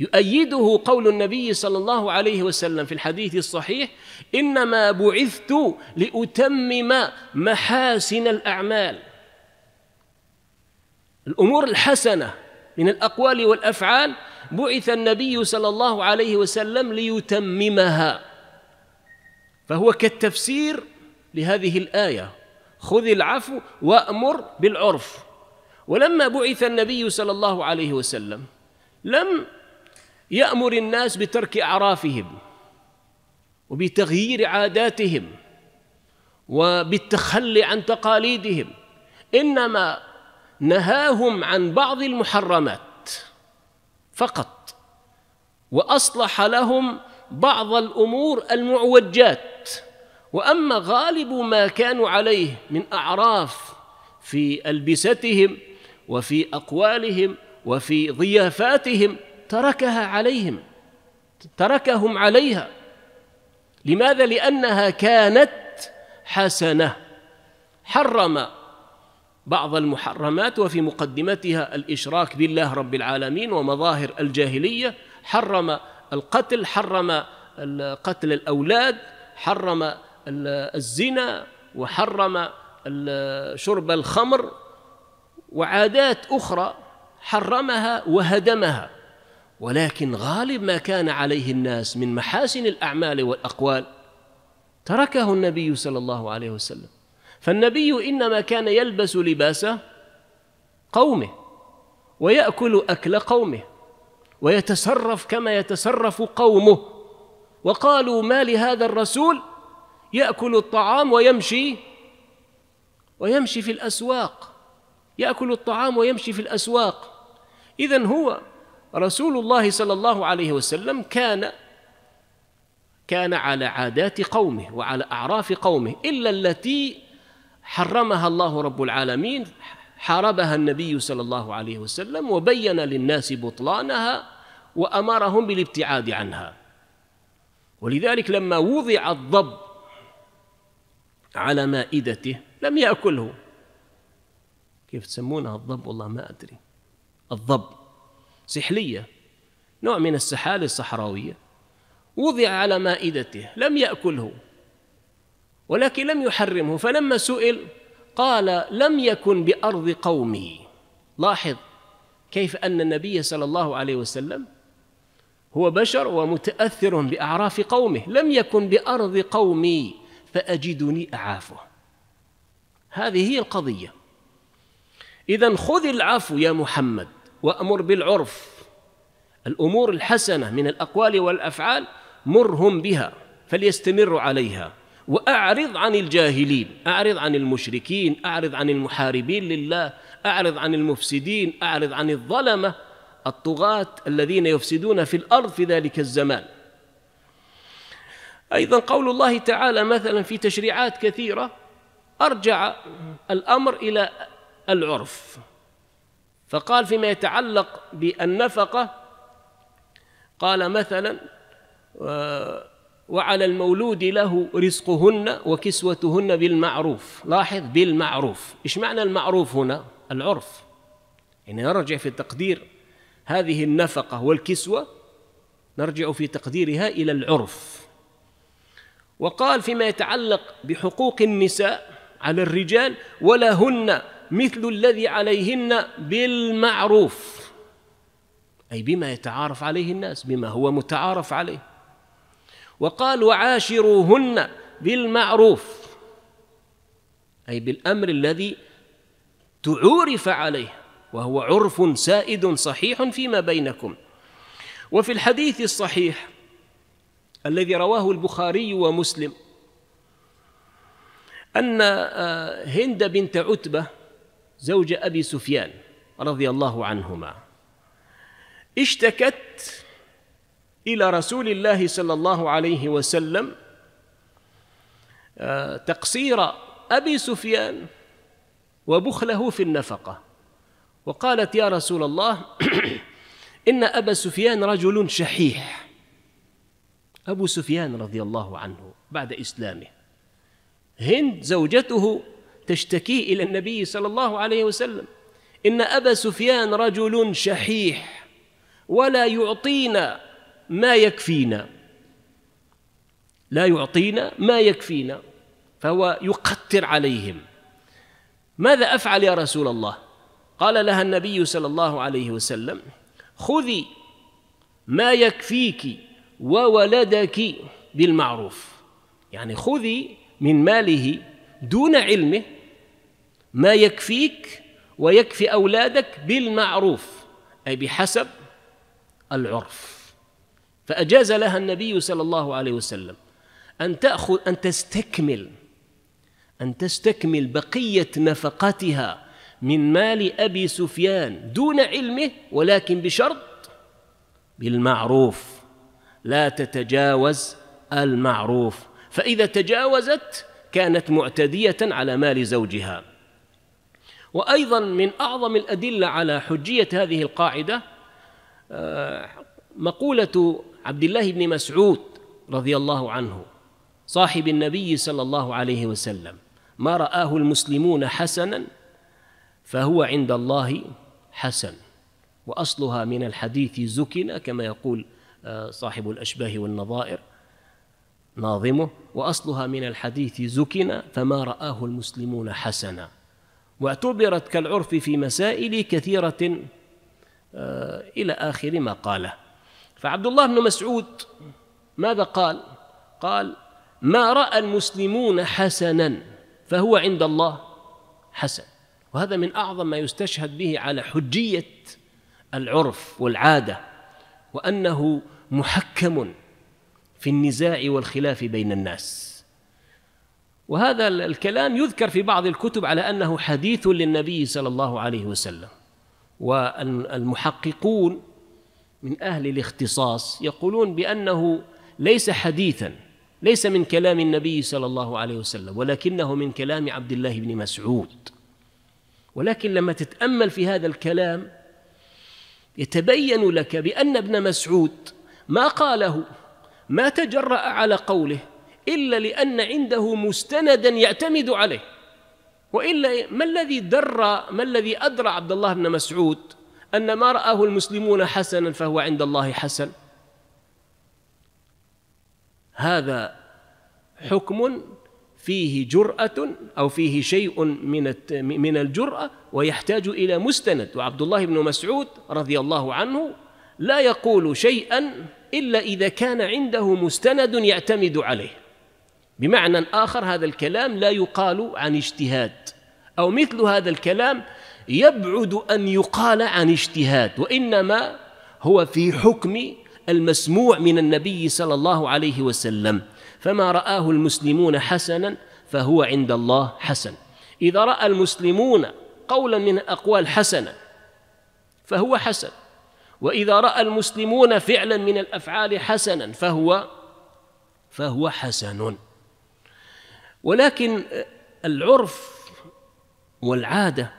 يؤيده قول النبي صلى الله عليه وسلم في الحديث الصحيح انما بعثت لاتمم محاسن الاعمال الامور الحسنه من الاقوال والافعال بعث النبي صلى الله عليه وسلم ليتممها فهو كالتفسير لهذه الايه خذ العفو وامر بالعرف ولما بعث النبي صلى الله عليه وسلم لم يأمر الناس بترك أعرافهم وبتغيير عاداتهم وبالتخلي عن تقاليدهم إنما نهاهم عن بعض المحرمات فقط وأصلح لهم بعض الأمور المعوجات وأما غالب ما كانوا عليه من أعراف في ألبستهم وفي أقوالهم وفي ضيافاتهم تركها عليهم تركهم عليها لماذا لانها كانت حسنه حرم بعض المحرمات وفي مقدمتها الاشراك بالله رب العالمين ومظاهر الجاهليه حرم القتل حرم قتل الاولاد حرم الزنا وحرم شرب الخمر وعادات اخرى حرمها وهدمها ولكن غالب ما كان عليه الناس من محاسن الاعمال والاقوال تركه النبي صلى الله عليه وسلم فالنبي انما كان يلبس لباس قومه وياكل اكل قومه ويتصرف كما يتصرف قومه وقالوا ما لهذا الرسول ياكل الطعام ويمشي ويمشي في الاسواق ياكل الطعام ويمشي في الاسواق اذا هو رسول الله صلى الله عليه وسلم كان كان على عادات قومه وعلى اعراف قومه الا التي حرمها الله رب العالمين حاربها النبي صلى الله عليه وسلم وبين للناس بطلانها وامرهم بالابتعاد عنها ولذلك لما وضع الضب على مائدته لم ياكله كيف تسمونها الضب والله ما ادري الضب سحلية نوع من السحال الصحراوية وضع على مائدته لم يأكله ولكن لم يحرمه فلما سئل قال لم يكن بأرض قومي لاحظ كيف أن النبي صلى الله عليه وسلم هو بشر ومتأثر بأعراف قومه لم يكن بأرض قومي فأجدني أعافه هذه هي القضية إذا خذ العفو يا محمد وأمر بالعرف الأمور الحسنة من الأقوال والأفعال مرهم بها فليستمروا عليها وأعرض عن الجاهلين أعرض عن المشركين أعرض عن المحاربين لله أعرض عن المفسدين أعرض عن الظلمة الطغاة الذين يفسدون في الأرض في ذلك الزمان أيضا قول الله تعالى مثلا في تشريعات كثيرة أرجع الأمر إلى العرف فقال فيما يتعلق بالنفقة قال مثلا آه، وعلى المولود له رزقهن وكسوتهن بالمعروف لاحظ بالمعروف إيش معنى المعروف هنا العرف يعني نرجع في تقدير هذه النفقة والكسوة نرجع في تقديرها إلى العرف وقال فيما يتعلق بحقوق النساء على الرجال ولهن مثل الذي عليهن بالمعروف أي بما يتعارف عليه الناس بما هو متعارف عليه وقال وعاشروهن بالمعروف أي بالأمر الذي تعورف عليه وهو عرف سائد صحيح فيما بينكم وفي الحديث الصحيح الذي رواه البخاري ومسلم أن آه، هند بنت عتبة زوج ابي سفيان رضي الله عنهما اشتكت الى رسول الله صلى الله عليه وسلم آه، تقصير ابي سفيان وبخله في النفقه وقالت يا رسول الله ان ابا سفيان رجل شحيح ابو سفيان رضي الله عنه بعد اسلامه هند زوجته تشتكيه الى النبي صلى الله عليه وسلم ان ابا سفيان رجل شحيح ولا يعطينا ما يكفينا لا يعطينا ما يكفينا فهو يقتر عليهم ماذا افعل يا رسول الله قال لها النبي صلى الله عليه وسلم خذي ما يكفيك وولدك بالمعروف يعني خذي من ماله دون علمه ما يكفيك ويكفي أولادك بالمعروف أي بحسب العرف فأجاز لها النبي صلى الله عليه وسلم أن تأخذ أن تستكمل أن تستكمل بقية نفقتها من مال أبي سفيان دون علمه ولكن بشرط بالمعروف لا تتجاوز المعروف فإذا تجاوزت كانت معتدية على مال زوجها وأيضا من أعظم الأدلة على حجية هذه القاعدة آه، مقولة عبد الله بن مسعود رضي الله عنه صاحب النبي صلى الله عليه وسلم ما رآه المسلمون حسنا فهو عند الله حسن وأصلها من الحديث زكنا كما يقول آه، صاحب الأشباه والنظائر ناظمه وأصلها من الحديث زكنا فما رآه المسلمون حسنا واعتبرت كالعرف في مسائل كثيرة آه، إلى آخر ما قاله فعبد الله بن مسعود ماذا قال؟ قال ما رأى المسلمون حسنا فهو عند الله حسن وهذا من أعظم ما يستشهد به على حجية العرف والعادة وأنه محكم في النزاع والخلاف بين الناس وهذا الكلام يذكر في بعض الكتب على انه حديث للنبي صلى الله عليه وسلم والمحققون من اهل الاختصاص يقولون بانه ليس حديثا ليس من كلام النبي صلى الله عليه وسلم ولكنه من كلام عبد الله بن مسعود ولكن لما تتامل في هذا الكلام يتبين لك بان ابن مسعود ما قاله ما تجرأ على قوله إلا لأن عنده مستندا يعتمد عليه وإلا ما الذي درى ما الذي أدرى عبد الله بن مسعود أن ما رآه المسلمون حسنا فهو عند الله حسن هذا حكم فيه جرأة أو فيه شيء من من الجرأة ويحتاج إلى مستند وعبد الله بن مسعود رضي الله عنه لا يقول شيئا إلا إذا كان عنده مستند يعتمد عليه بمعنى آخر هذا الكلام لا يقال عن اجتهاد أو مثل هذا الكلام يبعد أن يقال عن اجتهاد وإنما هو في حكم المسموع من النبي صلى الله عليه وسلم فما رآه المسلمون حسنا فهو عند الله حسن إذا رأى المسلمون قولا من أقوال حسنة فهو حسن وإذا رأى المسلمون فعلا من الأفعال حسنا فهو فهو حسن ولكن العرف والعادة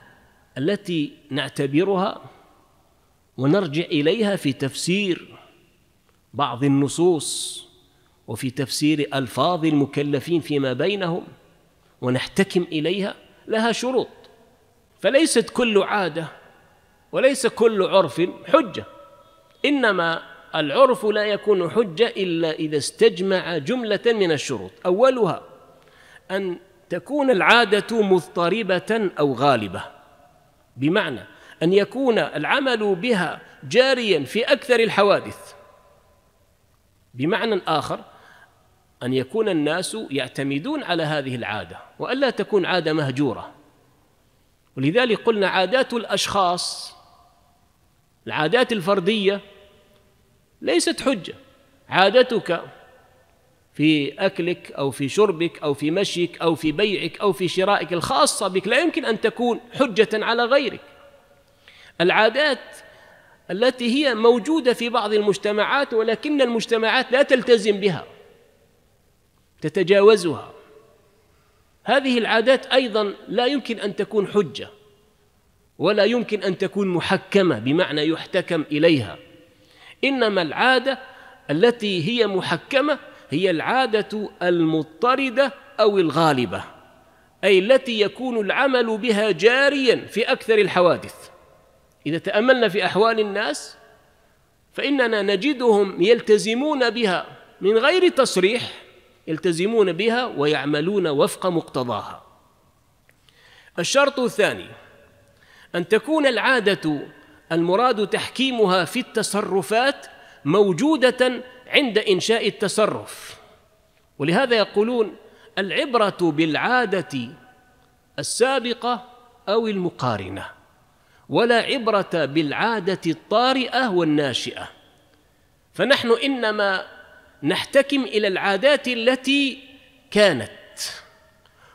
التي نعتبرها ونرجع إليها في تفسير بعض النصوص وفي تفسير ألفاظ المكلفين فيما بينهم ونحتكم إليها لها شروط فليست كل عاده وليس كل عرف حجة إنما العرف لا يكون حجة إلا إذا استجمع جملة من الشروط أولها أن تكون العادة مضطربة أو غالبة بمعنى أن يكون العمل بها جاريا في أكثر الحوادث بمعنى آخر أن يكون الناس يعتمدون على هذه العادة وألا تكون عادة مهجورة ولذلك قلنا عادات الأشخاص العادات الفردية ليست حجة عادتك في أكلك أو في شربك أو في مشيك أو في بيعك أو في شرائك الخاصة بك لا يمكن أن تكون حجة على غيرك العادات التي هي موجودة في بعض المجتمعات ولكن المجتمعات لا تلتزم بها تتجاوزها هذه العادات أيضا لا يمكن أن تكون حجة ولا يمكن أن تكون محكمة بمعنى يحتكم إليها إنما العادة التي هي محكمة هي العادة المضطردة أو الغالبة أي التي يكون العمل بها جاريا في أكثر الحوادث إذا تأملنا في أحوال الناس فإننا نجدهم يلتزمون بها من غير تصريح يلتزمون بها ويعملون وفق مقتضاها الشرط الثاني أن تكون العادة المراد تحكيمها في التصرفات موجودة عند إنشاء التصرف ولهذا يقولون العبرة بالعادة السابقة أو المقارنة ولا عبرة بالعادة الطارئة والناشئة فنحن إنما نحتكم إلى العادات التي كانت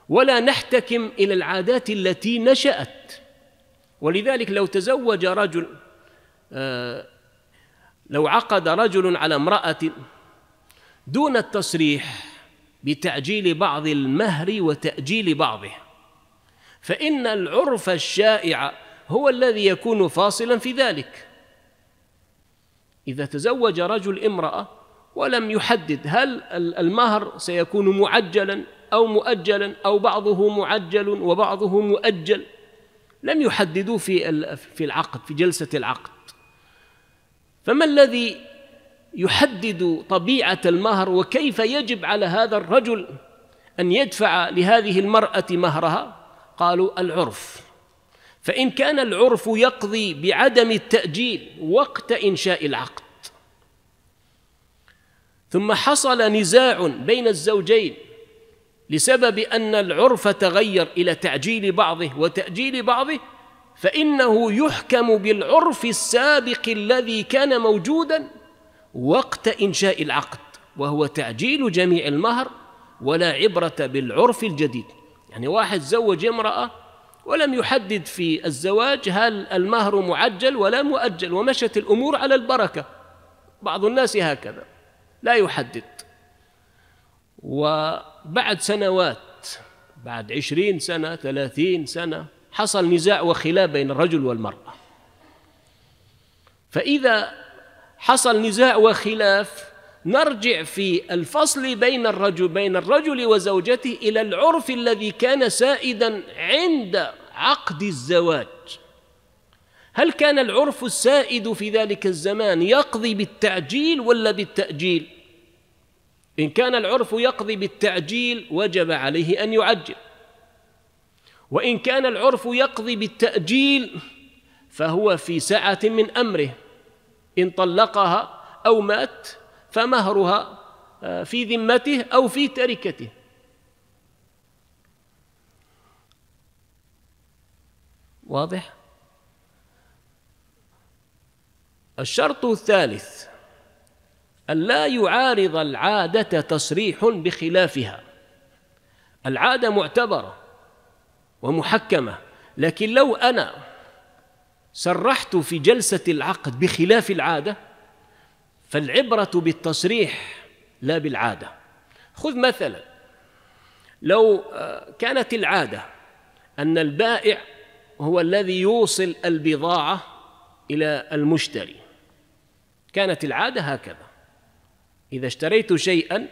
ولا نحتكم إلى العادات التي نشأت ولذلك لو تزوج رجل آه، لو عقد رجل على امرأة دون التصريح بتعجيل بعض المهر وتأجيل بعضه فإن العرف الشائع هو الذي يكون فاصلا في ذلك إذا تزوج رجل امرأة ولم يحدد هل المهر سيكون معجلا أو مؤجلا أو بعضه معجل وبعضه مؤجل لم يحددوه في في العقد في جلسة العقد فما الذي يحدد طبيعة المهر وكيف يجب على هذا الرجل أن يدفع لهذه المرأة مهرها قالوا العرف فإن كان العرف يقضي بعدم التأجيل وقت إنشاء العقد ثم حصل نزاع بين الزوجين لسبب أن العرف تغير إلى تعجيل بعضه وتأجيل بعضه فإنه يحكم بالعرف السابق الذي كان موجودا وقت إنشاء العقد وهو تعجيل جميع المهر ولا عبرة بالعرف الجديد يعني واحد زوج امرأة ولم يحدد في الزواج هل المهر معجل ولا مؤجل ومشت الأمور على البركة بعض الناس هكذا لا يحدد و بعد سنوات بعد عشرين سنة ثلاثين سنة حصل نزاع وخلاف بين الرجل والمرأة فإذا حصل نزاع وخلاف نرجع في الفصل بين الرجل بين الرجل وزوجته إلى العرف الذي كان سائدا عند عقد الزواج هل كان العرف السائد في ذلك الزمان يقضي بالتعجيل ولا بالتأجيل إن كان العرف يقضي بالتعجيل وجب عليه أن يعجل وإن كان العرف يقضي بالتأجيل فهو في سعة من أمره إن طلقها أو مات فمهرها آه، في ذمته أو في تركته واضح الشرط الثالث أن لا يعارض العادة تصريح بخلافها العادة معتبرة ومحكمة لكن لو أنا صرحت في جلسة العقد بخلاف العادة فالعبرة بالتصريح لا بالعادة خذ مثلا لو آه، كانت العادة أن البائع هو الذي يوصل البضاعة إلى المشتري كانت العادة هكذا إذا اشتريت شيئا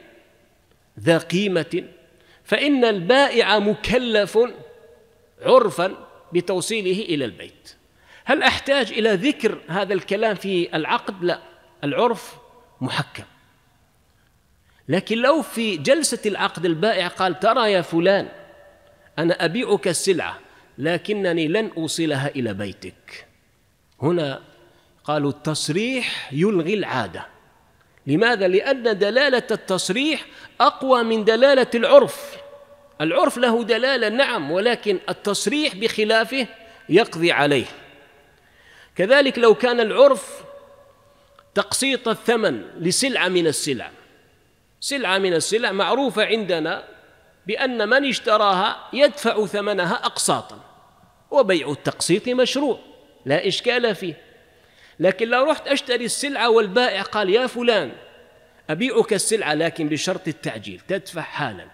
ذا قيمة فإن البائع مكلف عرفا بتوصيله إلى البيت هل أحتاج إلى ذكر هذا الكلام في العقد؟ لا العرف محكم لكن لو في جلسة العقد البائع قال ترى يا فلان أنا أبيعك السلعة لكنني لن أوصلها إلى بيتك هنا قالوا التصريح يلغي العادة لماذا؟ لأن دلالة التصريح أقوى من دلالة العرف العرف له دلالة نعم ولكن التصريح بخلافه يقضي عليه كذلك لو كان العرف تقسيط الثمن لسلعة من السلع سلعة من السلع معروفة عندنا بأن من اشتراها يدفع ثمنها أقساطا وبيع التقسيط مشروع لا إشكال فيه لكن لو رحت أشتري السلعة والبائع قال يا فلان أبيعك السلعة لكن بشرط التعجيل تدفع حالا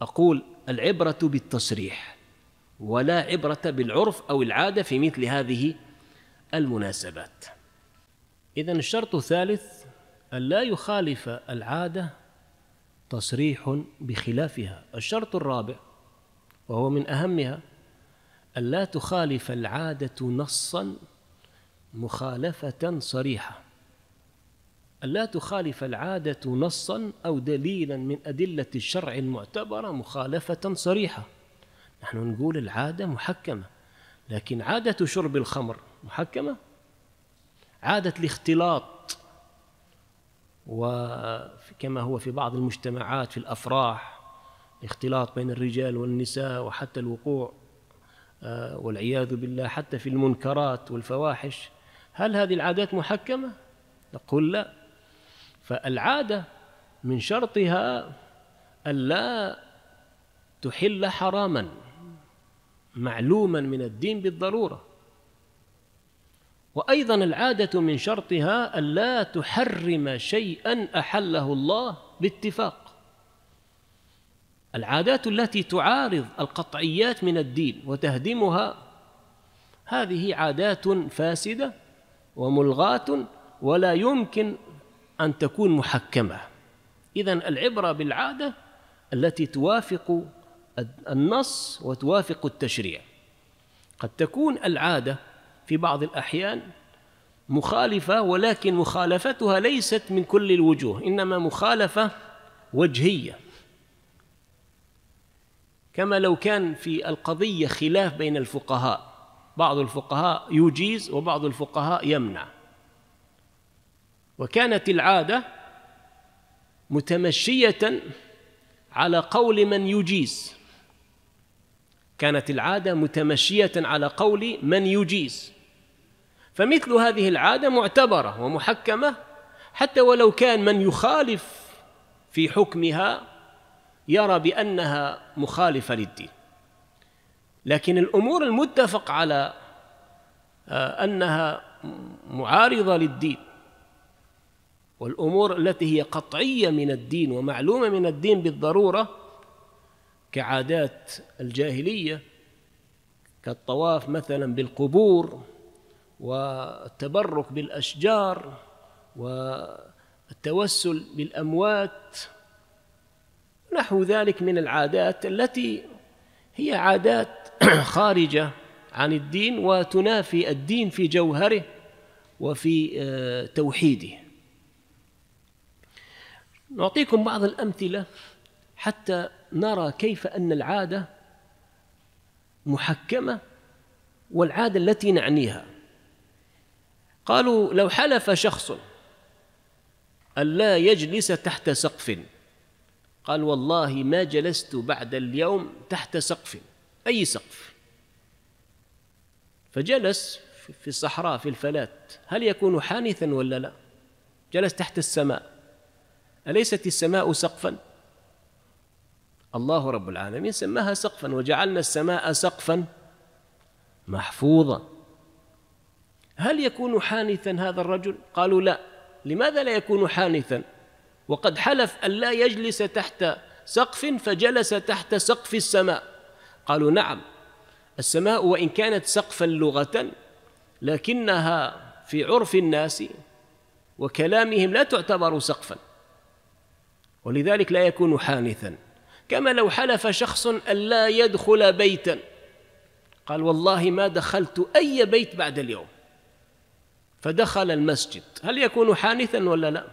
أقول العبرة بالتصريح ولا عبرة بالعرف أو العادة في مثل هذه المناسبات إذا الشرط الثالث أن لا يخالف العادة تصريح بخلافها الشرط الرابع وهو من أهمها أن لا تخالف العادة نصا مخالفة صريحة ألا تخالف العادة نصا أو دليلا من أدلة الشرع المعتبرة مخالفة صريحة نحن نقول العادة محكمة لكن عادة شرب الخمر محكمة عادة الاختلاط وكما هو في بعض المجتمعات في الأفراح الاختلاط بين الرجال والنساء وحتى الوقوع آه، والعياذ بالله حتى في المنكرات والفواحش هل هذه العادات محكمة؟ نقول لا فالعادة من شرطها ألا تحل حراما معلوما من الدين بالضرورة وأيضا العادة من شرطها ألا تحرم شيئا أحله الله باتفاق العادات التي تعارض القطعيات من الدين وتهدمها هذه عادات فاسده وملغاة ولا يمكن أن تكون محكمة إذا العبرة بالعادة التي توافق النص وتوافق التشريع قد تكون العادة في بعض الأحيان مخالفة ولكن مخالفتها ليست من كل الوجوه إنما مخالفة وجهية كما لو كان في القضية خلاف بين الفقهاء بعض الفقهاء يجيز وبعض الفقهاء يمنع وكانت العاده متمشيه على قول من يجيز كانت العاده متمشيه على قول من يجيز فمثل هذه العاده معتبره ومحكمه حتى ولو كان من يخالف في حكمها يرى بانها مخالفه للدين لكن الامور المتفق على آه، انها معارضه للدين والامور التي هي قطعيه من الدين ومعلومه من الدين بالضروره كعادات الجاهليه كالطواف مثلا بالقبور والتبرك بالاشجار والتوسل بالاموات نحو ذلك من العادات التي هي عادات خارجة عن الدين وتنافي الدين في جوهره وفي آه، توحيده نعطيكم بعض الأمثلة حتى نرى كيف أن العادة محكمة والعادة التي نعنيها قالوا لو حلف شخص ألا يجلس تحت سقف قال والله ما جلست بعد اليوم تحت سقف أي سقف فجلس في الصحراء في الفلات هل يكون حانثا ولا لا جلس تحت السماء أليست السماء سقفا الله رب العالمين سماها سقفا وجعلنا السماء سقفا محفوظا هل يكون حانثا هذا الرجل قالوا لا لماذا لا يكون حانثا وقد حلف أن لا يجلس تحت سقف فجلس تحت سقف السماء قالوا نعم السماء وإن كانت سقفا لغة لكنها في عرف الناس وكلامهم لا تعتبر سقفا ولذلك لا يكون حانثا كما لو حلف شخص أن لا يدخل بيتا قال والله ما دخلت أي بيت بعد اليوم فدخل المسجد هل يكون حانثا ولا لا؟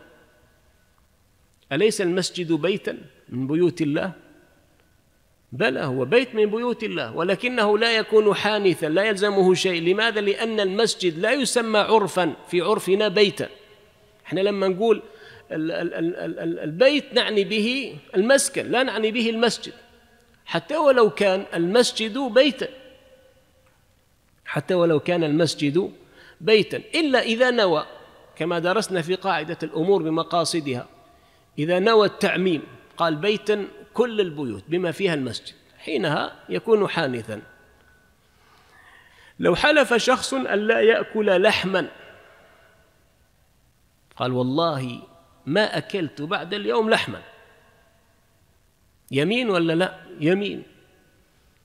أليس المسجد بيتا من بيوت الله بلى هو بيت من بيوت الله ولكنه لا يكون حانثا لا يلزمه شيء لماذا لأن المسجد لا يسمى عرفا في عرفنا بيتا احنا لما نقول البيت نعني به المسكن لا نعني به المسجد حتى ولو كان المسجد بيتا حتى ولو كان المسجد بيتا إلا إذا نوى كما درسنا في قاعدة الأمور بمقاصدها إذا نوى التعميم قال بيتا كل البيوت بما فيها المسجد حينها يكون حانثا لو حلف شخص أن لا يأكل لحما قال والله ما أكلت بعد اليوم لحما يمين ولا لا يمين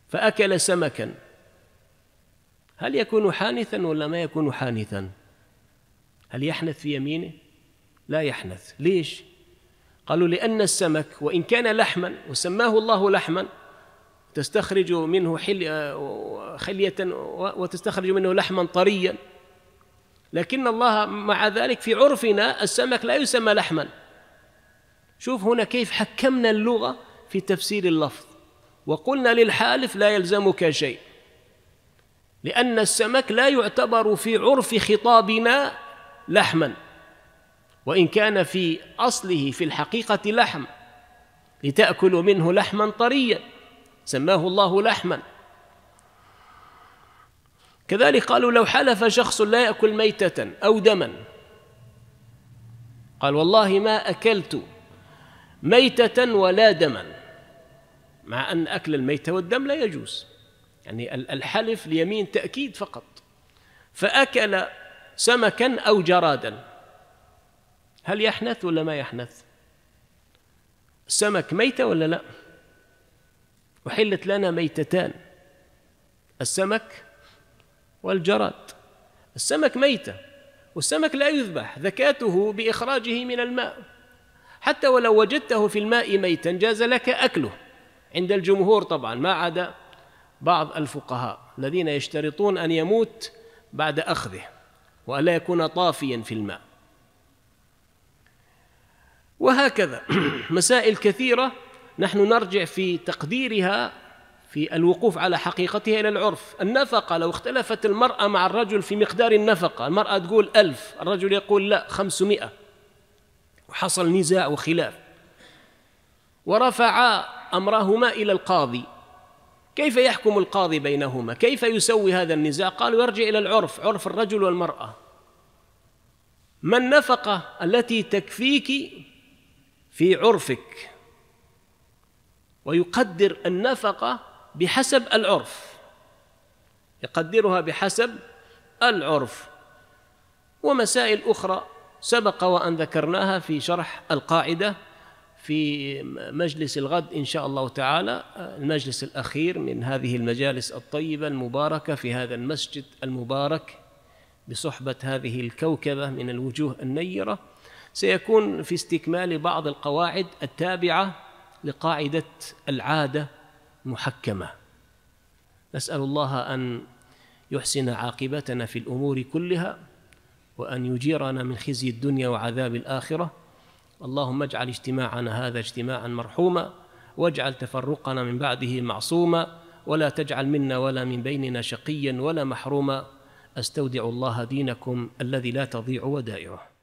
فأكل سمكا هل يكون حانثا ولا ما يكون حانثا هل يحنث في يمينه لا يحنث ليش قالوا لأن السمك وإن كان لحما وسماه الله لحما تستخرج منه حلية خلية وتستخرج منه لحما طريا لكن الله مع ذلك في عرفنا السمك لا يسمى لحما شوف هنا كيف حكمنا اللغة في تفسير اللفظ وقلنا للحالف لا يلزمك شيء لأن السمك لا يعتبر في عرف خطابنا لحما وإن كان في أصله في الحقيقة لحم لتأكل منه لحما طريا سماه الله لحما كذلك قالوا لو حلف شخص لا يأكل ميتة أو دما قال والله ما أكلت ميتة ولا دما مع أن أكل الميتة والدم لا يجوز يعني الحلف اليمين تأكيد فقط فأكل سمكا أو جرادا هل يحنث ولا ما يحنث السمك ميتة ولا لا وحلت لنا ميتتان السمك والجراد السمك ميتة والسمك لا يذبح ذكاته بإخراجه من الماء حتى ولو وجدته في الماء ميتا جاز لك أكله عند الجمهور طبعا ما عدا بعض الفقهاء الذين يشترطون أن يموت بعد أخذه وألا يكون طافيا في الماء وهكذا مسائل كثيرة نحن نرجع في تقديرها في الوقوف على حقيقتها إلى العرف النفقة لو اختلفت المرأة مع الرجل في مقدار النفقة المرأة تقول ألف الرجل يقول لا خمسمائة وحصل نزاع وخلاف ورفع أمرهما إلى القاضي كيف يحكم القاضي بينهما كيف يسوي هذا النزاع قالوا يرجع إلى العرف عرف الرجل والمرأة ما النفقة التي تكفيك في عرفك ويقدر النفقة بحسب العرف يقدرها بحسب العرف ومسائل أخرى سبق وأن ذكرناها في شرح القاعدة في مجلس الغد إن شاء الله تعالى المجلس الأخير من هذه المجالس الطيبة المباركة في هذا المسجد المبارك بصحبة هذه الكوكبة من الوجوه النيرة سيكون في استكمال بعض القواعد التابعه لقاعده العاده محكمه نسال الله ان يحسن عاقبتنا في الامور كلها وان يجيرنا من خزي الدنيا وعذاب الاخره اللهم اجعل اجتماعنا هذا اجتماعا مرحوما واجعل تفرقنا من بعده معصوما ولا تجعل منا ولا من بيننا شقيا ولا محروما استودع الله دينكم الذي لا تضيع ودائعه